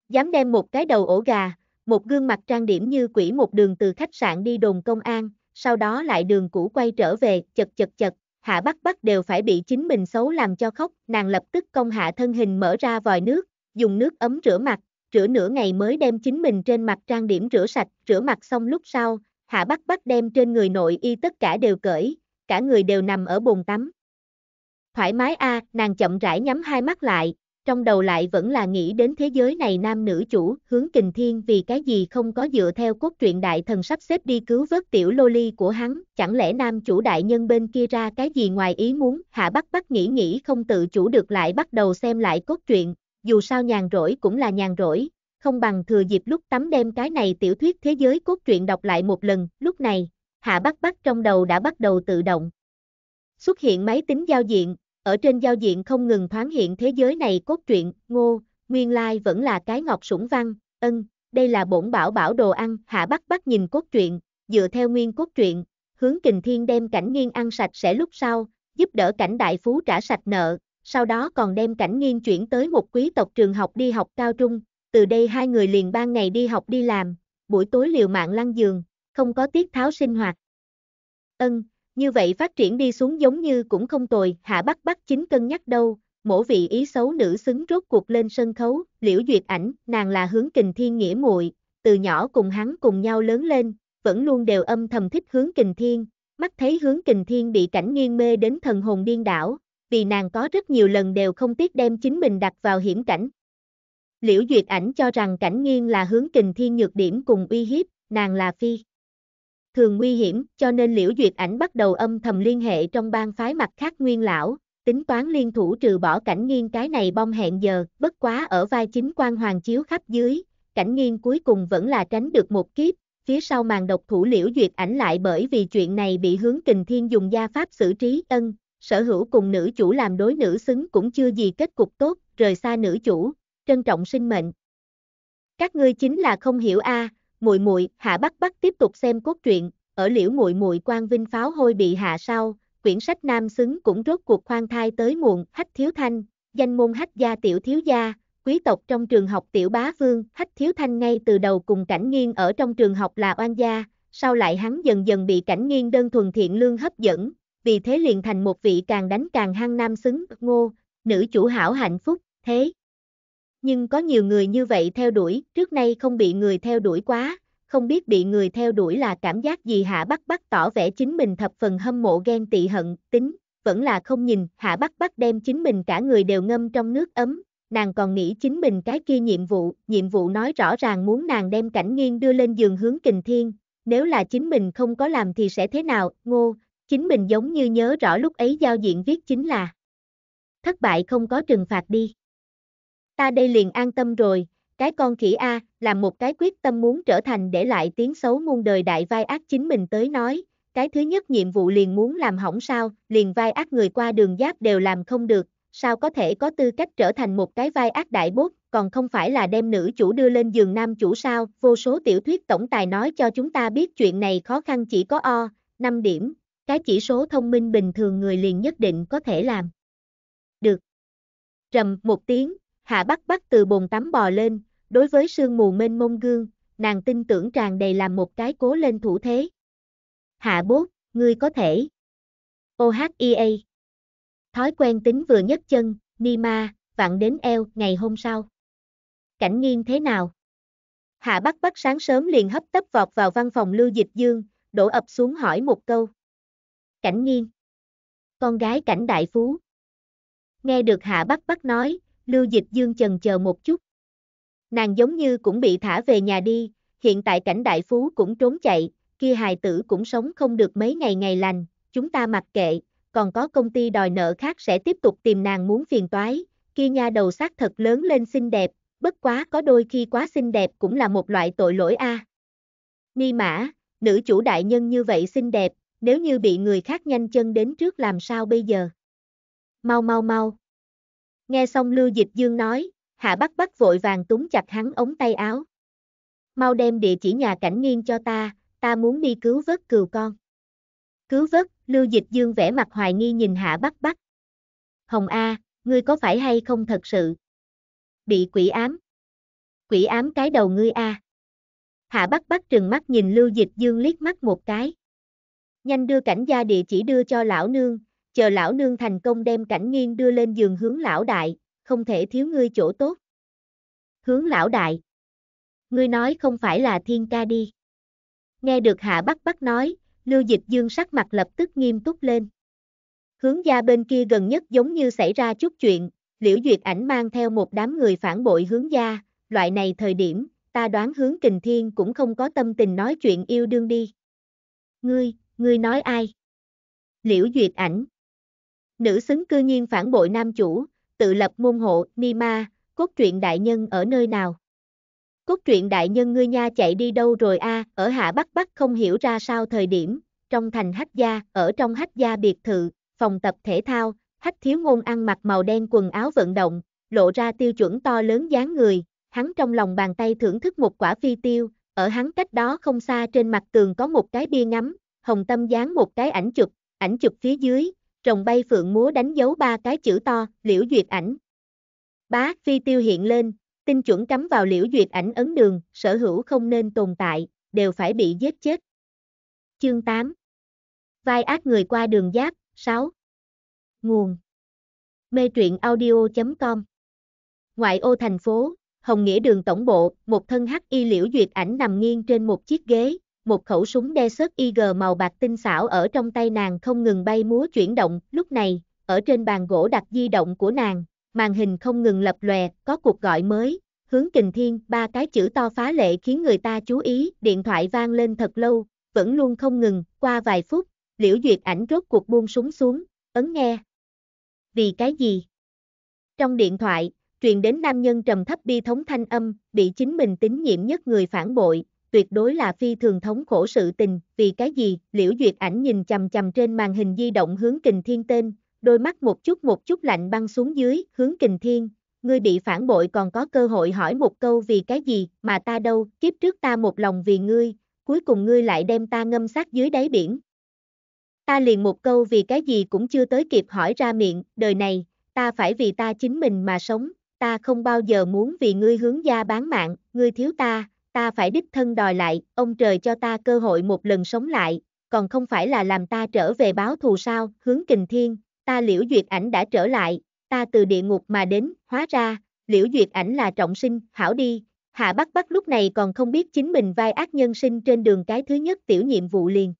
Speaker 1: Dám đem một cái đầu ổ gà, một gương mặt trang điểm như quỷ một đường từ khách sạn đi đồn công an, sau đó lại đường cũ quay trở về, chật chật chật, hạ bắt bắt đều phải bị chính mình xấu làm cho khóc, nàng lập tức công hạ thân hình mở ra vòi nước, dùng nước ấm rửa mặt, rửa nửa ngày mới đem chính mình trên mặt trang điểm rửa sạch, rửa mặt xong lúc sau, hạ bắt bắt đem trên người nội y tất cả đều cởi, cả người đều nằm ở bồn tắm. Thoải mái a, à, nàng chậm rãi nhắm hai mắt lại, trong đầu lại vẫn là nghĩ đến thế giới này nam nữ chủ, hướng kình thiên vì cái gì không có dựa theo cốt truyện đại thần sắp xếp đi cứu vớt tiểu loli của hắn, chẳng lẽ nam chủ đại nhân bên kia ra cái gì ngoài ý muốn, hạ bắt bắt nghĩ nghĩ không tự chủ được lại bắt đầu xem lại cốt truyện, dù sao nhàn rỗi cũng là nhàn rỗi, không bằng thừa dịp lúc tắm đem cái này tiểu thuyết thế giới cốt truyện đọc lại một lần, lúc này, hạ bắt bắt trong đầu đã bắt đầu tự động. Xuất hiện máy tính giao diện, ở trên giao diện không ngừng thoáng hiện thế giới này cốt truyện, ngô, nguyên lai vẫn là cái ngọc sủng văn, ân, đây là bổn bảo bảo đồ ăn, hạ bắt bắt nhìn cốt truyện, dựa theo nguyên cốt truyện, hướng kình thiên đem cảnh nghiên ăn sạch sẽ lúc sau, giúp đỡ cảnh đại phú trả sạch nợ, sau đó còn đem cảnh nghiên chuyển tới một quý tộc trường học đi học cao trung, từ đây hai người liền ban ngày đi học đi làm, buổi tối liều mạng lăn giường, không có tiết tháo sinh hoạt. Ân, như vậy phát triển đi xuống giống như cũng không tồi, hạ bắt bắt chính cân nhắc đâu, mỗi vị ý xấu nữ xứng rốt cuộc lên sân khấu, liễu duyệt ảnh, nàng là hướng kình thiên nghĩa muội từ nhỏ cùng hắn cùng nhau lớn lên, vẫn luôn đều âm thầm thích hướng kình thiên, mắt thấy hướng kình thiên bị cảnh nghiêng mê đến thần hồn điên đảo, vì nàng có rất nhiều lần đều không tiếc đem chính mình đặt vào hiểm cảnh. Liễu duyệt ảnh cho rằng cảnh nghiêng là hướng kình thiên nhược điểm cùng uy hiếp, nàng là phi thường nguy hiểm, cho nên Liễu Duyệt Ảnh bắt đầu âm thầm liên hệ trong bang phái mặt khác nguyên lão, tính toán liên thủ trừ bỏ cảnh nghiên cái này bom hẹn giờ, bất quá ở vai chính quan hoàng chiếu khắp dưới, cảnh nghiên cuối cùng vẫn là tránh được một kiếp, phía sau màn độc thủ Liễu Duyệt Ảnh lại bởi vì chuyện này bị hướng kình thiên dùng gia pháp xử trí ân, sở hữu cùng nữ chủ làm đối nữ xứng cũng chưa gì kết cục tốt, rời xa nữ chủ, trân trọng sinh mệnh. Các ngươi chính là không hiểu a, à, muội muội hạ bắc bắc tiếp tục xem cốt truyện ở liễu muội muội quan vinh pháo hôi bị hạ sau quyển sách nam xứng cũng rốt cuộc khoan thai tới muộn hách thiếu thanh danh môn hách gia tiểu thiếu gia quý tộc trong trường học tiểu bá vương hách thiếu thanh ngay từ đầu cùng cảnh nghiêng ở trong trường học là oan gia sau lại hắn dần dần bị cảnh nghiêng đơn thuần thiện lương hấp dẫn vì thế liền thành một vị càng đánh càng hăng nam xứng ngô nữ chủ hảo hạnh phúc thế nhưng có nhiều người như vậy theo đuổi, trước nay không bị người theo đuổi quá, không biết bị người theo đuổi là cảm giác gì Hạ Bắc Bắc tỏ vẻ chính mình thập phần hâm mộ ghen tị hận, tính, vẫn là không nhìn, Hạ Bắc Bắc đem chính mình cả người đều ngâm trong nước ấm, nàng còn nghĩ chính mình cái kia nhiệm vụ, nhiệm vụ nói rõ ràng muốn nàng đem cảnh nghiêng đưa lên giường hướng kình thiên, nếu là chính mình không có làm thì sẽ thế nào, ngô, chính mình giống như nhớ rõ lúc ấy giao diện viết chính là thất bại không có trừng phạt đi. Ta đây liền an tâm rồi, cái con khỉ A, là một cái quyết tâm muốn trở thành để lại tiếng xấu muôn đời đại vai ác chính mình tới nói, cái thứ nhất nhiệm vụ liền muốn làm hỏng sao, liền vai ác người qua đường giáp đều làm không được, sao có thể có tư cách trở thành một cái vai ác đại bốt, còn không phải là đem nữ chủ đưa lên giường nam chủ sao, vô số tiểu thuyết tổng tài nói cho chúng ta biết chuyện này khó khăn chỉ có O, 5 điểm, cái chỉ số thông minh bình thường người liền nhất định có thể làm. Được. Rầm một tiếng, Hạ Bắc Bắc từ bồn tắm bò lên, đối với sương mù mênh mông gương, nàng tin tưởng tràn đầy làm một cái cố lên thủ thế. Hạ bốt, ngươi có thể. OHEA Thói quen tính vừa nhấc chân, Nima vặn đến eo, ngày hôm sau. Cảnh nghiêng thế nào? Hạ Bắc Bắc sáng sớm liền hấp tấp vọt vào văn phòng Lưu Dịch Dương, đổ ập xuống hỏi một câu. Cảnh nghiêng. Con gái cảnh đại phú. Nghe được Hạ Bắc Bắc nói, Lưu Dịch Dương chần chờ một chút. Nàng giống như cũng bị thả về nhà đi, hiện tại cảnh đại phú cũng trốn chạy, kia hài tử cũng sống không được mấy ngày ngày lành, chúng ta mặc kệ, còn có công ty đòi nợ khác sẽ tiếp tục tìm nàng muốn phiền toái, kia nha đầu sắc thật lớn lên xinh đẹp, bất quá có đôi khi quá xinh đẹp cũng là một loại tội lỗi a. Ni mã, nữ chủ đại nhân như vậy xinh đẹp, nếu như bị người khác nhanh chân đến trước làm sao bây giờ? Mau mau mau. Nghe xong Lưu Dịch Dương nói, Hạ Bắc Bắc vội vàng túm chặt hắn ống tay áo. Mau đem địa chỉ nhà cảnh nghiên cho ta, ta muốn đi cứu vớt cừu con. Cứu vớt, Lưu Dịch Dương vẻ mặt hoài nghi nhìn Hạ Bắc Bắc. Hồng A, ngươi có phải hay không thật sự? Bị quỷ ám. Quỷ ám cái đầu ngươi A. Hạ Bắc Bắc trừng mắt nhìn Lưu Dịch Dương liếc mắt một cái. Nhanh đưa cảnh gia địa chỉ đưa cho lão nương, chờ lão nương thành công đem cảnh nghiên đưa lên giường hướng lão đại, không thể thiếu ngươi chỗ tốt. Hướng lão đại. Ngươi nói không phải là thiên ca đi. Nghe được hạ bắc bắc nói, lưu dịch dương sắc mặt lập tức nghiêm túc lên. Hướng gia bên kia gần nhất giống như xảy ra chút chuyện, liễu duyệt ảnh mang theo một đám người phản bội hướng gia, loại này thời điểm, ta đoán hướng kình thiên cũng không có tâm tình nói chuyện yêu đương đi. Ngươi, ngươi nói ai? Liễu duyệt ảnh. Nữ xứng cư nhiên phản bội nam chủ, tự lập môn hộ, ni ma, cốt truyện đại nhân ở nơi nào? Cốt truyện đại nhân ngươi nha chạy đi đâu rồi a? ở Hạ Bắc Bắc không hiểu ra sao thời điểm, trong thành hách gia, ở trong hách gia biệt thự, phòng tập thể thao, hách thiếu ngôn ăn mặc màu đen quần áo vận động, lộ ra tiêu chuẩn to lớn dáng người, hắn trong lòng bàn tay thưởng thức một quả phi tiêu, ở hắn cách đó không xa trên mặt tường có một cái bia ngắm, hồng tâm dán một cái ảnh chụp, ảnh chụp phía dưới, trồng bay phượng múa đánh dấu ba cái chữ to, liễu duyệt ảnh. Bá, phi tiêu hiện lên, tinh chuẩn cắm vào liễu duyệt ảnh ấn đường, sở hữu không nên tồn tại, đều phải bị giết chết. Chương 8 Vai ác người qua đường giáp, 6 Nguồn Mê truyện audio.com Ngoại ô thành phố, Hồng Nghĩa đường tổng bộ, một thân hắc y liễu duyệt ảnh nằm nghiêng trên một chiếc ghế, một khẩu súng đe sớt IG màu bạc tinh xảo ở trong tay nàng không ngừng bay múa chuyển động, lúc này, ở trên bàn gỗ đặt di động của nàng, màn hình không ngừng lập lòe, có cuộc gọi mới, hướng kình thiên, ba cái chữ to phá lệ khiến người ta chú ý, điện thoại vang lên thật lâu, vẫn luôn không ngừng, qua vài phút, liễu duyệt ảnh rốt cuộc buông súng xuống, ấn nghe. Vì cái gì? Trong điện thoại, truyền đến nam nhân trầm thấp bi thống thanh âm, bị chính mình tín nhiệm nhất người phản bội, tuyệt đối là phi thường thống khổ sự tình, vì cái gì, liễu duyệt ảnh nhìn chầm chầm trên màn hình di động hướng kình thiên tên, đôi mắt một chút một chút lạnh băng xuống dưới, hướng kình thiên, ngươi bị phản bội còn có cơ hội hỏi một câu vì cái gì, mà ta đâu, kiếp trước ta một lòng vì ngươi, cuối cùng ngươi lại đem ta ngâm sát dưới đáy biển. Ta liền một câu vì cái gì cũng chưa tới kịp hỏi ra miệng, đời này, ta phải vì ta chính mình mà sống, ta không bao giờ muốn vì ngươi hướng gia bán mạng, ngươi thiếu ta, ta phải đích thân đòi lại, ông trời cho ta cơ hội một lần sống lại, còn không phải là làm ta trở về báo thù sao, hướng kình thiên, ta liễu duyệt ảnh đã trở lại, ta từ địa ngục mà đến, hóa ra, liễu duyệt ảnh là trọng sinh, hảo đi, hạ bắc bắc lúc này còn không biết chính mình vai ác nhân sinh trên đường cái thứ nhất tiểu nhiệm vụ liền.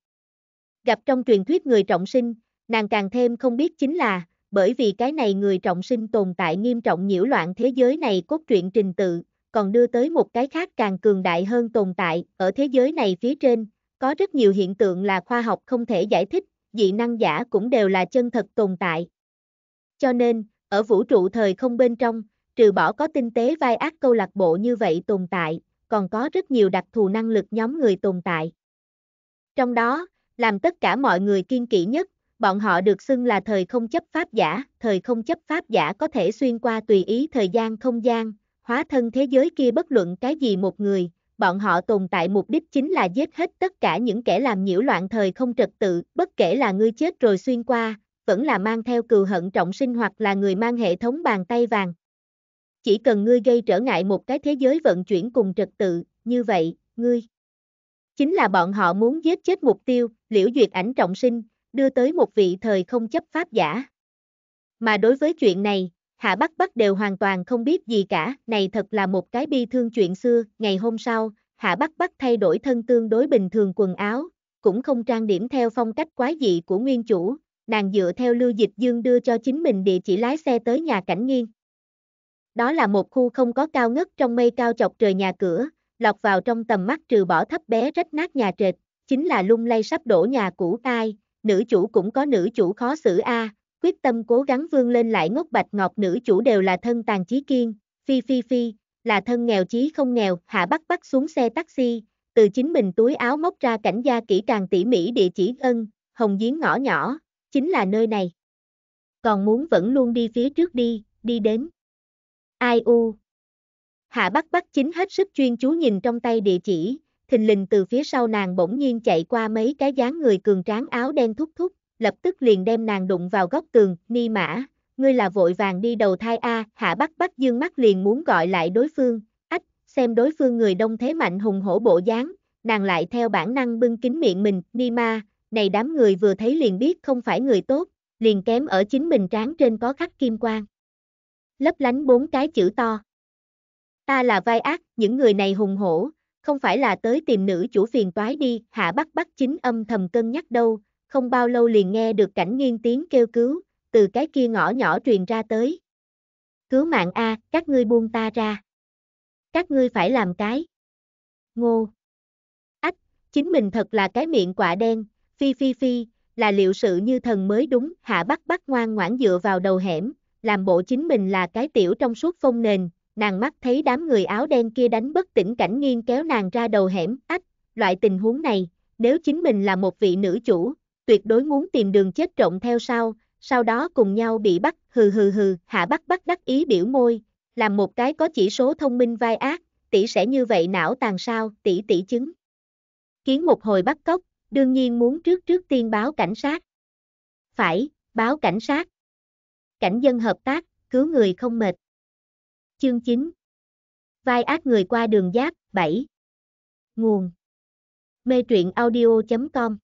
Speaker 1: Gặp trong truyền thuyết người trọng sinh, nàng càng thêm không biết chính là, bởi vì cái này người trọng sinh tồn tại nghiêm trọng nhiễu loạn thế giới này cốt truyện trình tự, còn đưa tới một cái khác càng cường đại hơn tồn tại, ở thế giới này phía trên, có rất nhiều hiện tượng là khoa học không thể giải thích, dị năng giả cũng đều là chân thật tồn tại. Cho nên, ở vũ trụ thời không bên trong, trừ bỏ có tinh tế vai ác câu lạc bộ như vậy tồn tại, còn có rất nhiều đặc thù năng lực nhóm người tồn tại. Trong đó, làm tất cả mọi người kiên kỵ nhất, bọn họ được xưng là thời không chấp pháp giả, thời không chấp pháp giả có thể xuyên qua tùy ý thời gian không gian, hóa thân thế giới kia bất luận cái gì một người, bọn họ tồn tại mục đích chính là giết hết tất cả những kẻ làm nhiễu loạn thời không trật tự, bất kể là ngươi chết rồi xuyên qua, vẫn là mang theo cừu hận trọng sinh hoặc là người mang hệ thống bàn tay vàng. Chỉ cần ngươi gây trở ngại một cái thế giới vận chuyển cùng trật tự, như vậy, ngươi chính là bọn họ muốn giết chết mục tiêu, liễu duyệt ảnh trọng sinh, đưa tới một vị thời không chấp pháp giả. Mà đối với chuyện này, Hạ Bắc Bắc đều hoàn toàn không biết gì cả, này thật là một cái bi thương chuyện xưa, ngày hôm sau, Hạ Bắc Bắc thay đổi thân tương đối bình thường quần áo, cũng không trang điểm theo phong cách quái dị của nguyên chủ, nàng dựa theo lưu dịch dương đưa cho chính mình địa chỉ lái xe tới nhà cảnh nghiên. Đó là một khu không có cao ngất trong mây cao chọc trời nhà cửa, lọt vào trong tầm mắt trừ bỏ thấp bé rách nát nhà trệt, chính là lung lay sắp đổ nhà cũ ai, nữ chủ cũng có nữ chủ khó xử a, quyết tâm cố gắng vươn lên lại ngốc bạch ngọc nữ chủ đều là thân tàn trí kiên, phi phi phi, là thân nghèo chí không nghèo, hạ bắt bắt xuống xe taxi, từ chính mình túi áo móc ra cảnh gia kỹ càng tỉ mỉ địa chỉ ân, hồng giếng ngõ nhỏ, chính là nơi này. Còn muốn vẫn luôn đi phía trước đi, đi đến. Ai u. Hạ Bắc Bắc chính hết sức chuyên chú nhìn trong tay địa chỉ, thình lình từ phía sau nàng bỗng nhiên chạy qua mấy cái dáng người cường tráng áo đen thúc thúc, lập tức liền đem nàng đụng vào góc tường, ni mã, ngươi là vội vàng đi đầu thai A, hạ bắt bắt dương mắt liền muốn gọi lại đối phương, ách, xem đối phương người đông thế mạnh hùng hổ bộ dáng, nàng lại theo bản năng bưng kính miệng mình, ni ma, này đám người vừa thấy liền biết không phải người tốt, liền kém ở chính mình trán trên có khắc kim quang. Lấp lánh bốn cái chữ to. Ta là vai ác, những người này hùng hổ, không phải là tới tìm nữ chủ phiền toái đi, hạ bắt bắt chính âm thầm cân nhắc đâu, không bao lâu liền nghe được cảnh nghiên tiếng kêu cứu, từ cái kia ngõ nhỏ truyền ra tới. Cứu mạng A, các ngươi buông ta ra. Các ngươi phải làm cái. Ngô. Ách, chính mình thật là cái miệng quả đen, phi phi phi, là liệu sự như thần mới đúng, hạ bắt bắt ngoan ngoãn dựa vào đầu hẻm, làm bộ chính mình là cái tiểu trong suốt phong nền, nàng mắt thấy đám người áo đen kia đánh bất tỉnh cảnh nghiêng kéo nàng ra đầu hẻm, ách, loại tình huống này, nếu chính mình là một vị nữ chủ, tuyệt đối muốn tìm đường chết trộn theo sau, sau đó cùng nhau bị bắt, hừ hừ hừ, hạ bắt bắt đắc ý biểu môi, làm một cái có chỉ số thông minh vai ác, tỷ sẽ như vậy não tàn sao, tỷ tỷ chứng. Kiến một hồi bắt cóc, đương nhiên muốn trước trước tiên báo cảnh sát. Phải, báo cảnh sát. Cảnh dân hợp tác, cứu người không mệt. Chương 9 Vai ác người qua đường giáp, 7 Nguồn Mê truyện audio.com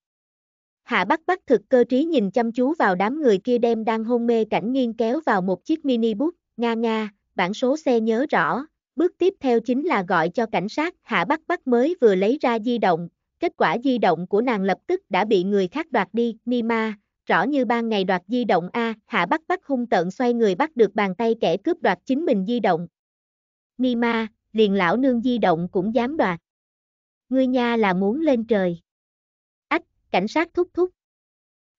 Speaker 1: Hạ Bắc Bắc thực cơ trí nhìn chăm chú vào đám người kia đem đang hôn mê cảnh nghiêng kéo vào một chiếc mini bus, nga nga, bản số xe nhớ rõ. Bước tiếp theo chính là gọi cho cảnh sát, Hạ Bắc Bắc mới vừa lấy ra di động, kết quả di động của nàng lập tức đã bị người khác đoạt đi, Nima, rõ như ban ngày đoạt di động A, Hạ Bắc Bắc hung tợn xoay người bắt được bàn tay kẻ cướp đoạt chính mình di động. Nima, liền lão nương di động cũng dám đoạt. Ngươi nha là muốn lên trời cảnh sát thúc thúc.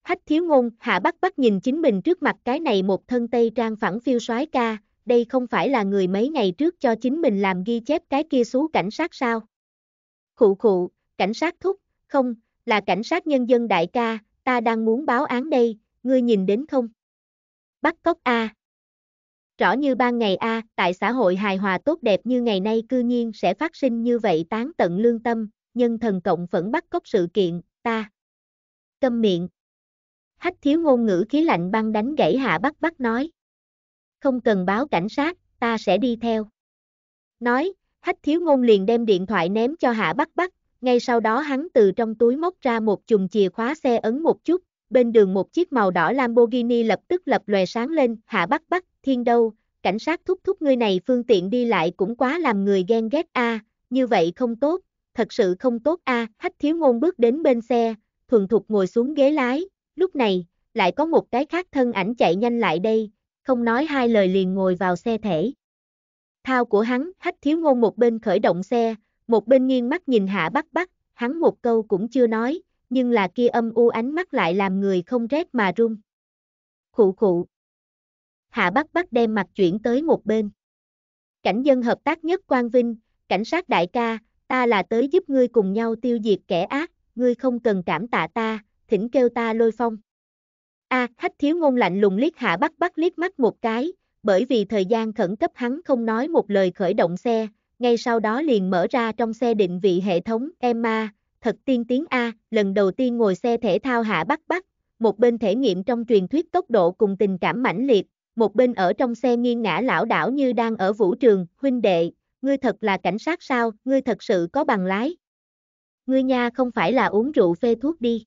Speaker 1: Hách thiếu ngôn, hạ bắt bắt nhìn chính mình trước mặt cái này một thân tây trang phẳng phiêu soái ca, đây không phải là người mấy ngày trước cho chính mình làm ghi chép cái kia xú cảnh sát sao. Khụ khụ, cảnh sát thúc, không, là cảnh sát nhân dân đại ca, ta đang muốn báo án đây, ngươi nhìn đến không? Bắt cóc A. Rõ như ban ngày A, tại xã hội hài hòa tốt đẹp như ngày nay cư nhiên sẽ phát sinh như vậy tán tận lương tâm, nhân thần cộng phẫn bắt cóc sự kiện, ta câm miệng. Hách thiếu ngôn ngữ khí lạnh băng đánh gãy hạ bắc bắc nói. Không cần báo cảnh sát, ta sẽ đi theo. Nói, hách thiếu ngôn liền đem điện thoại ném cho hạ bắc bắc, ngay sau đó hắn từ trong túi móc ra một chùm chìa khóa xe ấn một chút, bên đường một chiếc màu đỏ Lamborghini lập tức lập lòe sáng lên, hạ bắc bắc, thiên đâu, cảnh sát thúc thúc ngươi này phương tiện đi lại cũng quá làm người ghen ghét a như vậy không tốt, thật sự không tốt a hách thiếu ngôn bước đến bên xe, thuần thục ngồi xuống ghế lái, lúc này, lại có một cái khác thân ảnh chạy nhanh lại đây, không nói hai lời liền ngồi vào xe thể. Thao của hắn, hách thiếu ngôn một bên khởi động xe, một bên nghiêng mắt nhìn hạ bắt bắt, hắn một câu cũng chưa nói, nhưng là kia âm u ánh mắt lại làm người không rét mà run. Khụ khụ. Hạ Bắc Bắc đem mặt chuyển tới một bên. Cảnh dân hợp tác nhất Quang Vinh, cảnh sát đại ca, ta là tới giúp ngươi cùng nhau tiêu diệt kẻ ác, ngươi không cần cảm tạ ta, thỉnh kêu ta lôi phong. A, à, hách thiếu ngôn lạnh lùng liếc hạ bắt bắt liếc mắt một cái, bởi vì thời gian khẩn cấp hắn không nói một lời khởi động xe, ngay sau đó liền mở ra trong xe định vị hệ thống Emma, thật tiên tiến A, lần đầu tiên ngồi xe thể thao hạ bắt bắt, một bên thể nghiệm trong truyền thuyết tốc độ cùng tình cảm mãnh liệt, một bên ở trong xe nghiêng ngã lão đảo như đang ở vũ trường, huynh đệ, ngươi thật là cảnh sát sao, ngươi thật sự có bằng lái ngươi nha không phải là uống rượu phê thuốc đi.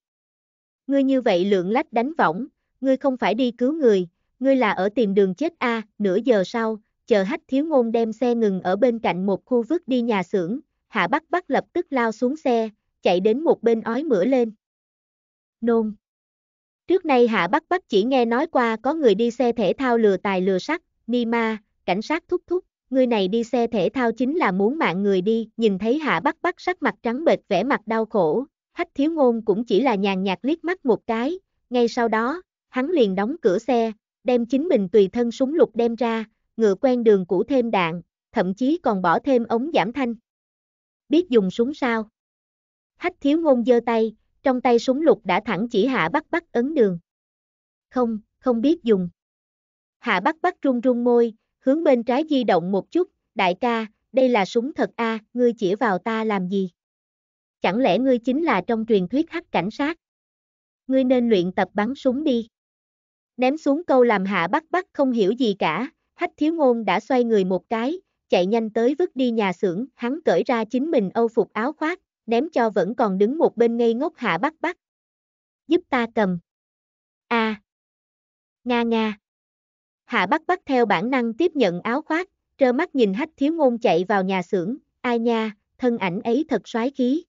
Speaker 1: Ngươi như vậy lượng lách đánh võng, ngươi không phải đi cứu người, ngươi là ở tìm đường chết a, à, nửa giờ sau, chờ hách thiếu ngôn đem xe ngừng ở bên cạnh một khu vực đi nhà xưởng, hạ bắc bắc lập tức lao xuống xe, chạy đến một bên ói mửa lên. Nôn. Trước nay hạ bắc bắc chỉ nghe nói qua có người đi xe thể thao lừa tài lừa sắt, ni ma, cảnh sát thúc thúc. Người này đi xe thể thao chính là muốn mạng người đi, nhìn thấy hạ bắc bắc sắc mặt trắng bệch vẻ mặt đau khổ, hách thiếu ngôn cũng chỉ là nhàn nhạt liếc mắt một cái, ngay sau đó, hắn liền đóng cửa xe, đem chính mình tùy thân súng lục đem ra, ngựa quen đường cũ thêm đạn, thậm chí còn bỏ thêm ống giảm thanh. Biết dùng súng sao? Hách thiếu ngôn giơ tay, trong tay súng lục đã thẳng chỉ hạ bắc bắc ấn đường. Không, không biết dùng. Hạ bắc bắc run run môi, hướng bên trái di động một chút, đại ca, đây là súng thật a, à, ngươi chỉ vào ta làm gì? Chẳng lẽ ngươi chính là trong truyền thuyết hắc cảnh sát? Ngươi nên luyện tập bắn súng đi. Ném xuống câu làm hạ bắt bắt không hiểu gì cả, hách thiếu ngôn đã xoay người một cái, chạy nhanh tới vứt đi nhà xưởng, hắn cởi ra chính mình âu phục áo khoác, ném cho vẫn còn đứng một bên ngây ngốc hạ bắt bắt. Giúp ta cầm. a à. Nga nga. Hạ Bắc Bắc theo bản năng tiếp nhận áo khoác, trơ mắt nhìn hách thiếu ngôn chạy vào nhà xưởng, ai nha, thân ảnh ấy thật soái khí.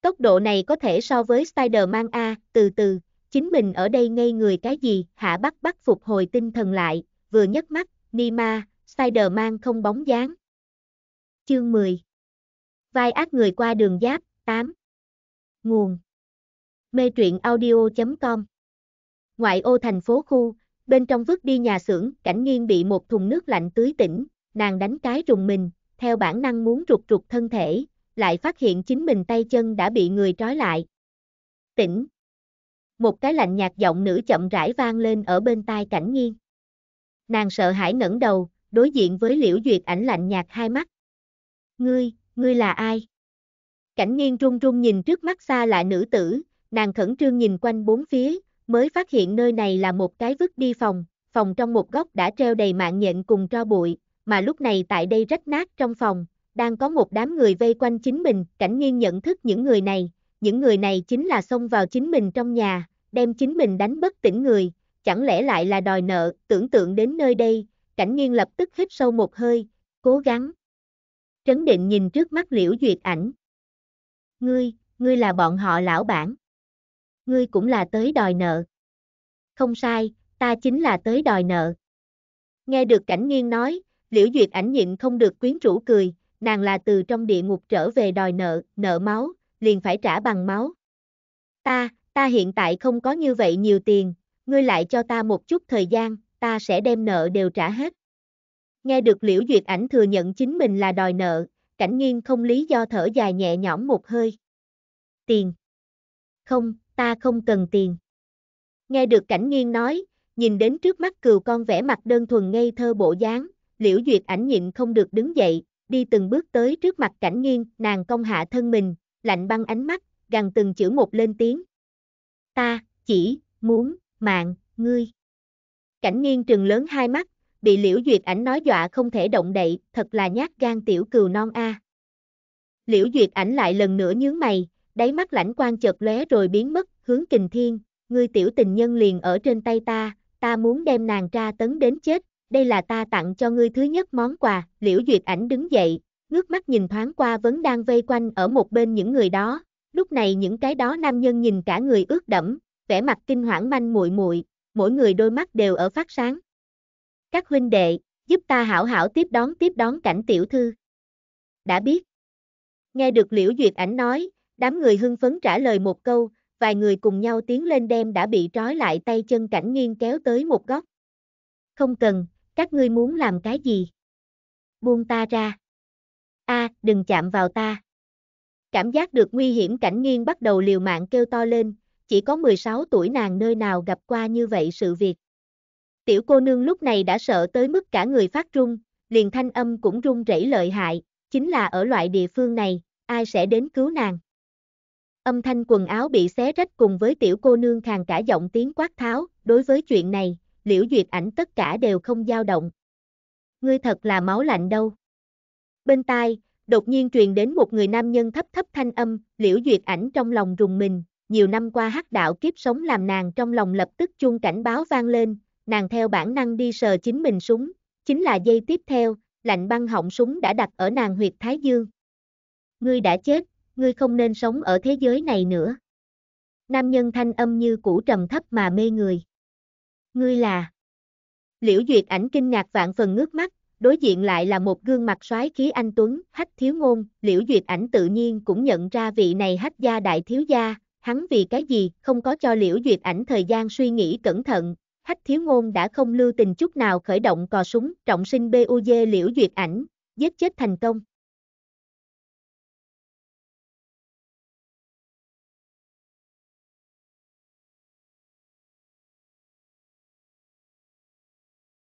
Speaker 1: Tốc độ này có thể so với Spider-Man A, từ từ, chính mình ở đây ngây người cái gì, Hạ Bắc Bắc phục hồi tinh thần lại, vừa nhấc mắt, Nima, Spider-Man không bóng dáng. Chương 10 Vai ác người qua đường giáp, 8 Nguồn Mê truyện audio.com Ngoại ô thành phố khu, bên trong vứt đi nhà xưởng, cảnh nghiêng bị một thùng nước lạnh tưới tỉnh, nàng đánh cái rùng mình, theo bản năng muốn rụt rụt thân thể, lại phát hiện chính mình tay chân đã bị người trói lại. Tỉnh. Một cái lạnh nhạt giọng nữ chậm rãi vang lên ở bên tai cảnh nghiêng Nàng sợ hãi ngẩng đầu, đối diện với liễu duyệt ảnh lạnh nhạt hai mắt. Ngươi, ngươi là ai? Cảnh nghiêng run run nhìn trước mắt xa lạ nữ tử, nàng khẩn trương nhìn quanh bốn phía, mới phát hiện nơi này là một cái vứt đi phòng, phòng trong một góc đã treo đầy mạng nhện cùng tro bụi, mà lúc này tại đây rách nát trong phòng, đang có một đám người vây quanh chính mình, cảnh nghiên nhận thức những người này, những người này chính là xông vào chính mình trong nhà, đem chính mình đánh bất tỉnh người, chẳng lẽ lại là đòi nợ, tưởng tượng đến nơi đây, cảnh nghiên lập tức hít sâu một hơi, cố gắng. Trấn định nhìn trước mắt liễu duyệt ảnh. Ngươi, ngươi là bọn họ lão bản ngươi cũng là tới đòi nợ. Không sai, ta chính là tới đòi nợ. Nghe được cảnh nghiêng nói, liễu duyệt ảnh nhịn không được quyến rũ cười, nàng là từ trong địa ngục trở về đòi nợ, nợ máu, liền phải trả bằng máu. Ta, ta hiện tại không có như vậy nhiều tiền, ngươi lại cho ta một chút thời gian, ta sẽ đem nợ đều trả hết. Nghe được liễu duyệt ảnh thừa nhận chính mình là đòi nợ, cảnh nghiêng không lý do thở dài nhẹ nhõm một hơi. Tiền. Không, ta không cần tiền. Nghe được cảnh nghiêng nói, nhìn đến trước mắt cừu con vẽ mặt đơn thuần ngây thơ bộ dáng, liễu duyệt ảnh nhịn không được đứng dậy, đi từng bước tới trước mặt cảnh nghiêng, nàng cong hạ thân mình, lạnh băng ánh mắt, gằn từng chữ một lên tiếng. Ta, chỉ, muốn, mạng, ngươi. Cảnh nghiêng trừng lớn hai mắt, bị liễu duyệt ảnh nói dọa không thể động đậy, thật là nhát gan tiểu cừu non a. Liễu duyệt ảnh lại lần nữa nhướng mày, đáy mắt lãnh quan chợt lóe rồi biến mất hướng kình thiên, ngươi tiểu tình nhân liền ở trên tay ta, ta muốn đem nàng tra tấn đến chết, đây là ta tặng cho ngươi thứ nhất món quà, liễu duyệt ảnh đứng dậy, ngước mắt nhìn thoáng qua vẫn đang vây quanh ở một bên những người đó, lúc này những cái đó nam nhân nhìn cả người ướt đẫm, vẻ mặt kinh hoảng manh muội muội, mỗi người đôi mắt đều ở phát sáng. Các huynh đệ, giúp ta hảo hảo tiếp đón tiếp đón cảnh tiểu thư. Đã biết. Nghe được Liễu Duyệt ảnh nói, đám người hưng phấn trả lời một câu, vài người cùng nhau tiến lên đem đã bị trói lại tay chân cảnh nghiêng kéo tới một góc. Không cần, các ngươi muốn làm cái gì? Buông ta ra. A, à, đừng chạm vào ta. Cảm giác được nguy hiểm cảnh nghiêng bắt đầu liều mạng kêu to lên, chỉ có 16 tuổi nàng nơi nào gặp qua như vậy sự việc. Tiểu cô nương lúc này đã sợ tới mức cả người phát run, liền thanh âm cũng run rẩy lợi hại, chính là ở loại địa phương này, ai sẽ đến cứu nàng. Âm thanh quần áo bị xé rách cùng với tiểu cô nương khàn cả giọng tiếng quát tháo, đối với chuyện này, liễu duyệt ảnh tất cả đều không dao động. Ngươi thật là máu lạnh đâu. Bên tai, đột nhiên truyền đến một người nam nhân thấp thấp thanh âm, liễu duyệt ảnh trong lòng rùng mình, nhiều năm qua hắc đạo kiếp sống làm nàng trong lòng lập tức chuông cảnh báo vang lên, nàng theo bản năng đi sờ chính mình súng, chính là dây tiếp theo, lạnh băng họng súng đã đặt ở nàng huyệt thái dương. Ngươi đã chết ngươi không nên sống ở thế giới này nữa. Nam nhân thanh âm như cũ trầm thấp mà mê người. Ngươi là... Liễu Duyệt ảnh kinh ngạc vạn phần ngước mắt, đối diện lại là một gương mặt soái khí anh Tuấn, hách thiếu ngôn, Liễu Duyệt ảnh tự nhiên cũng nhận ra vị này hách gia đại thiếu gia, hắn vì cái gì không có cho Liễu Duyệt ảnh thời gian suy nghĩ cẩn thận, hách thiếu ngôn đã không lưu tình chút nào khởi động cò súng, trọng sinh BUG Liễu Duyệt ảnh, giết chết thành công.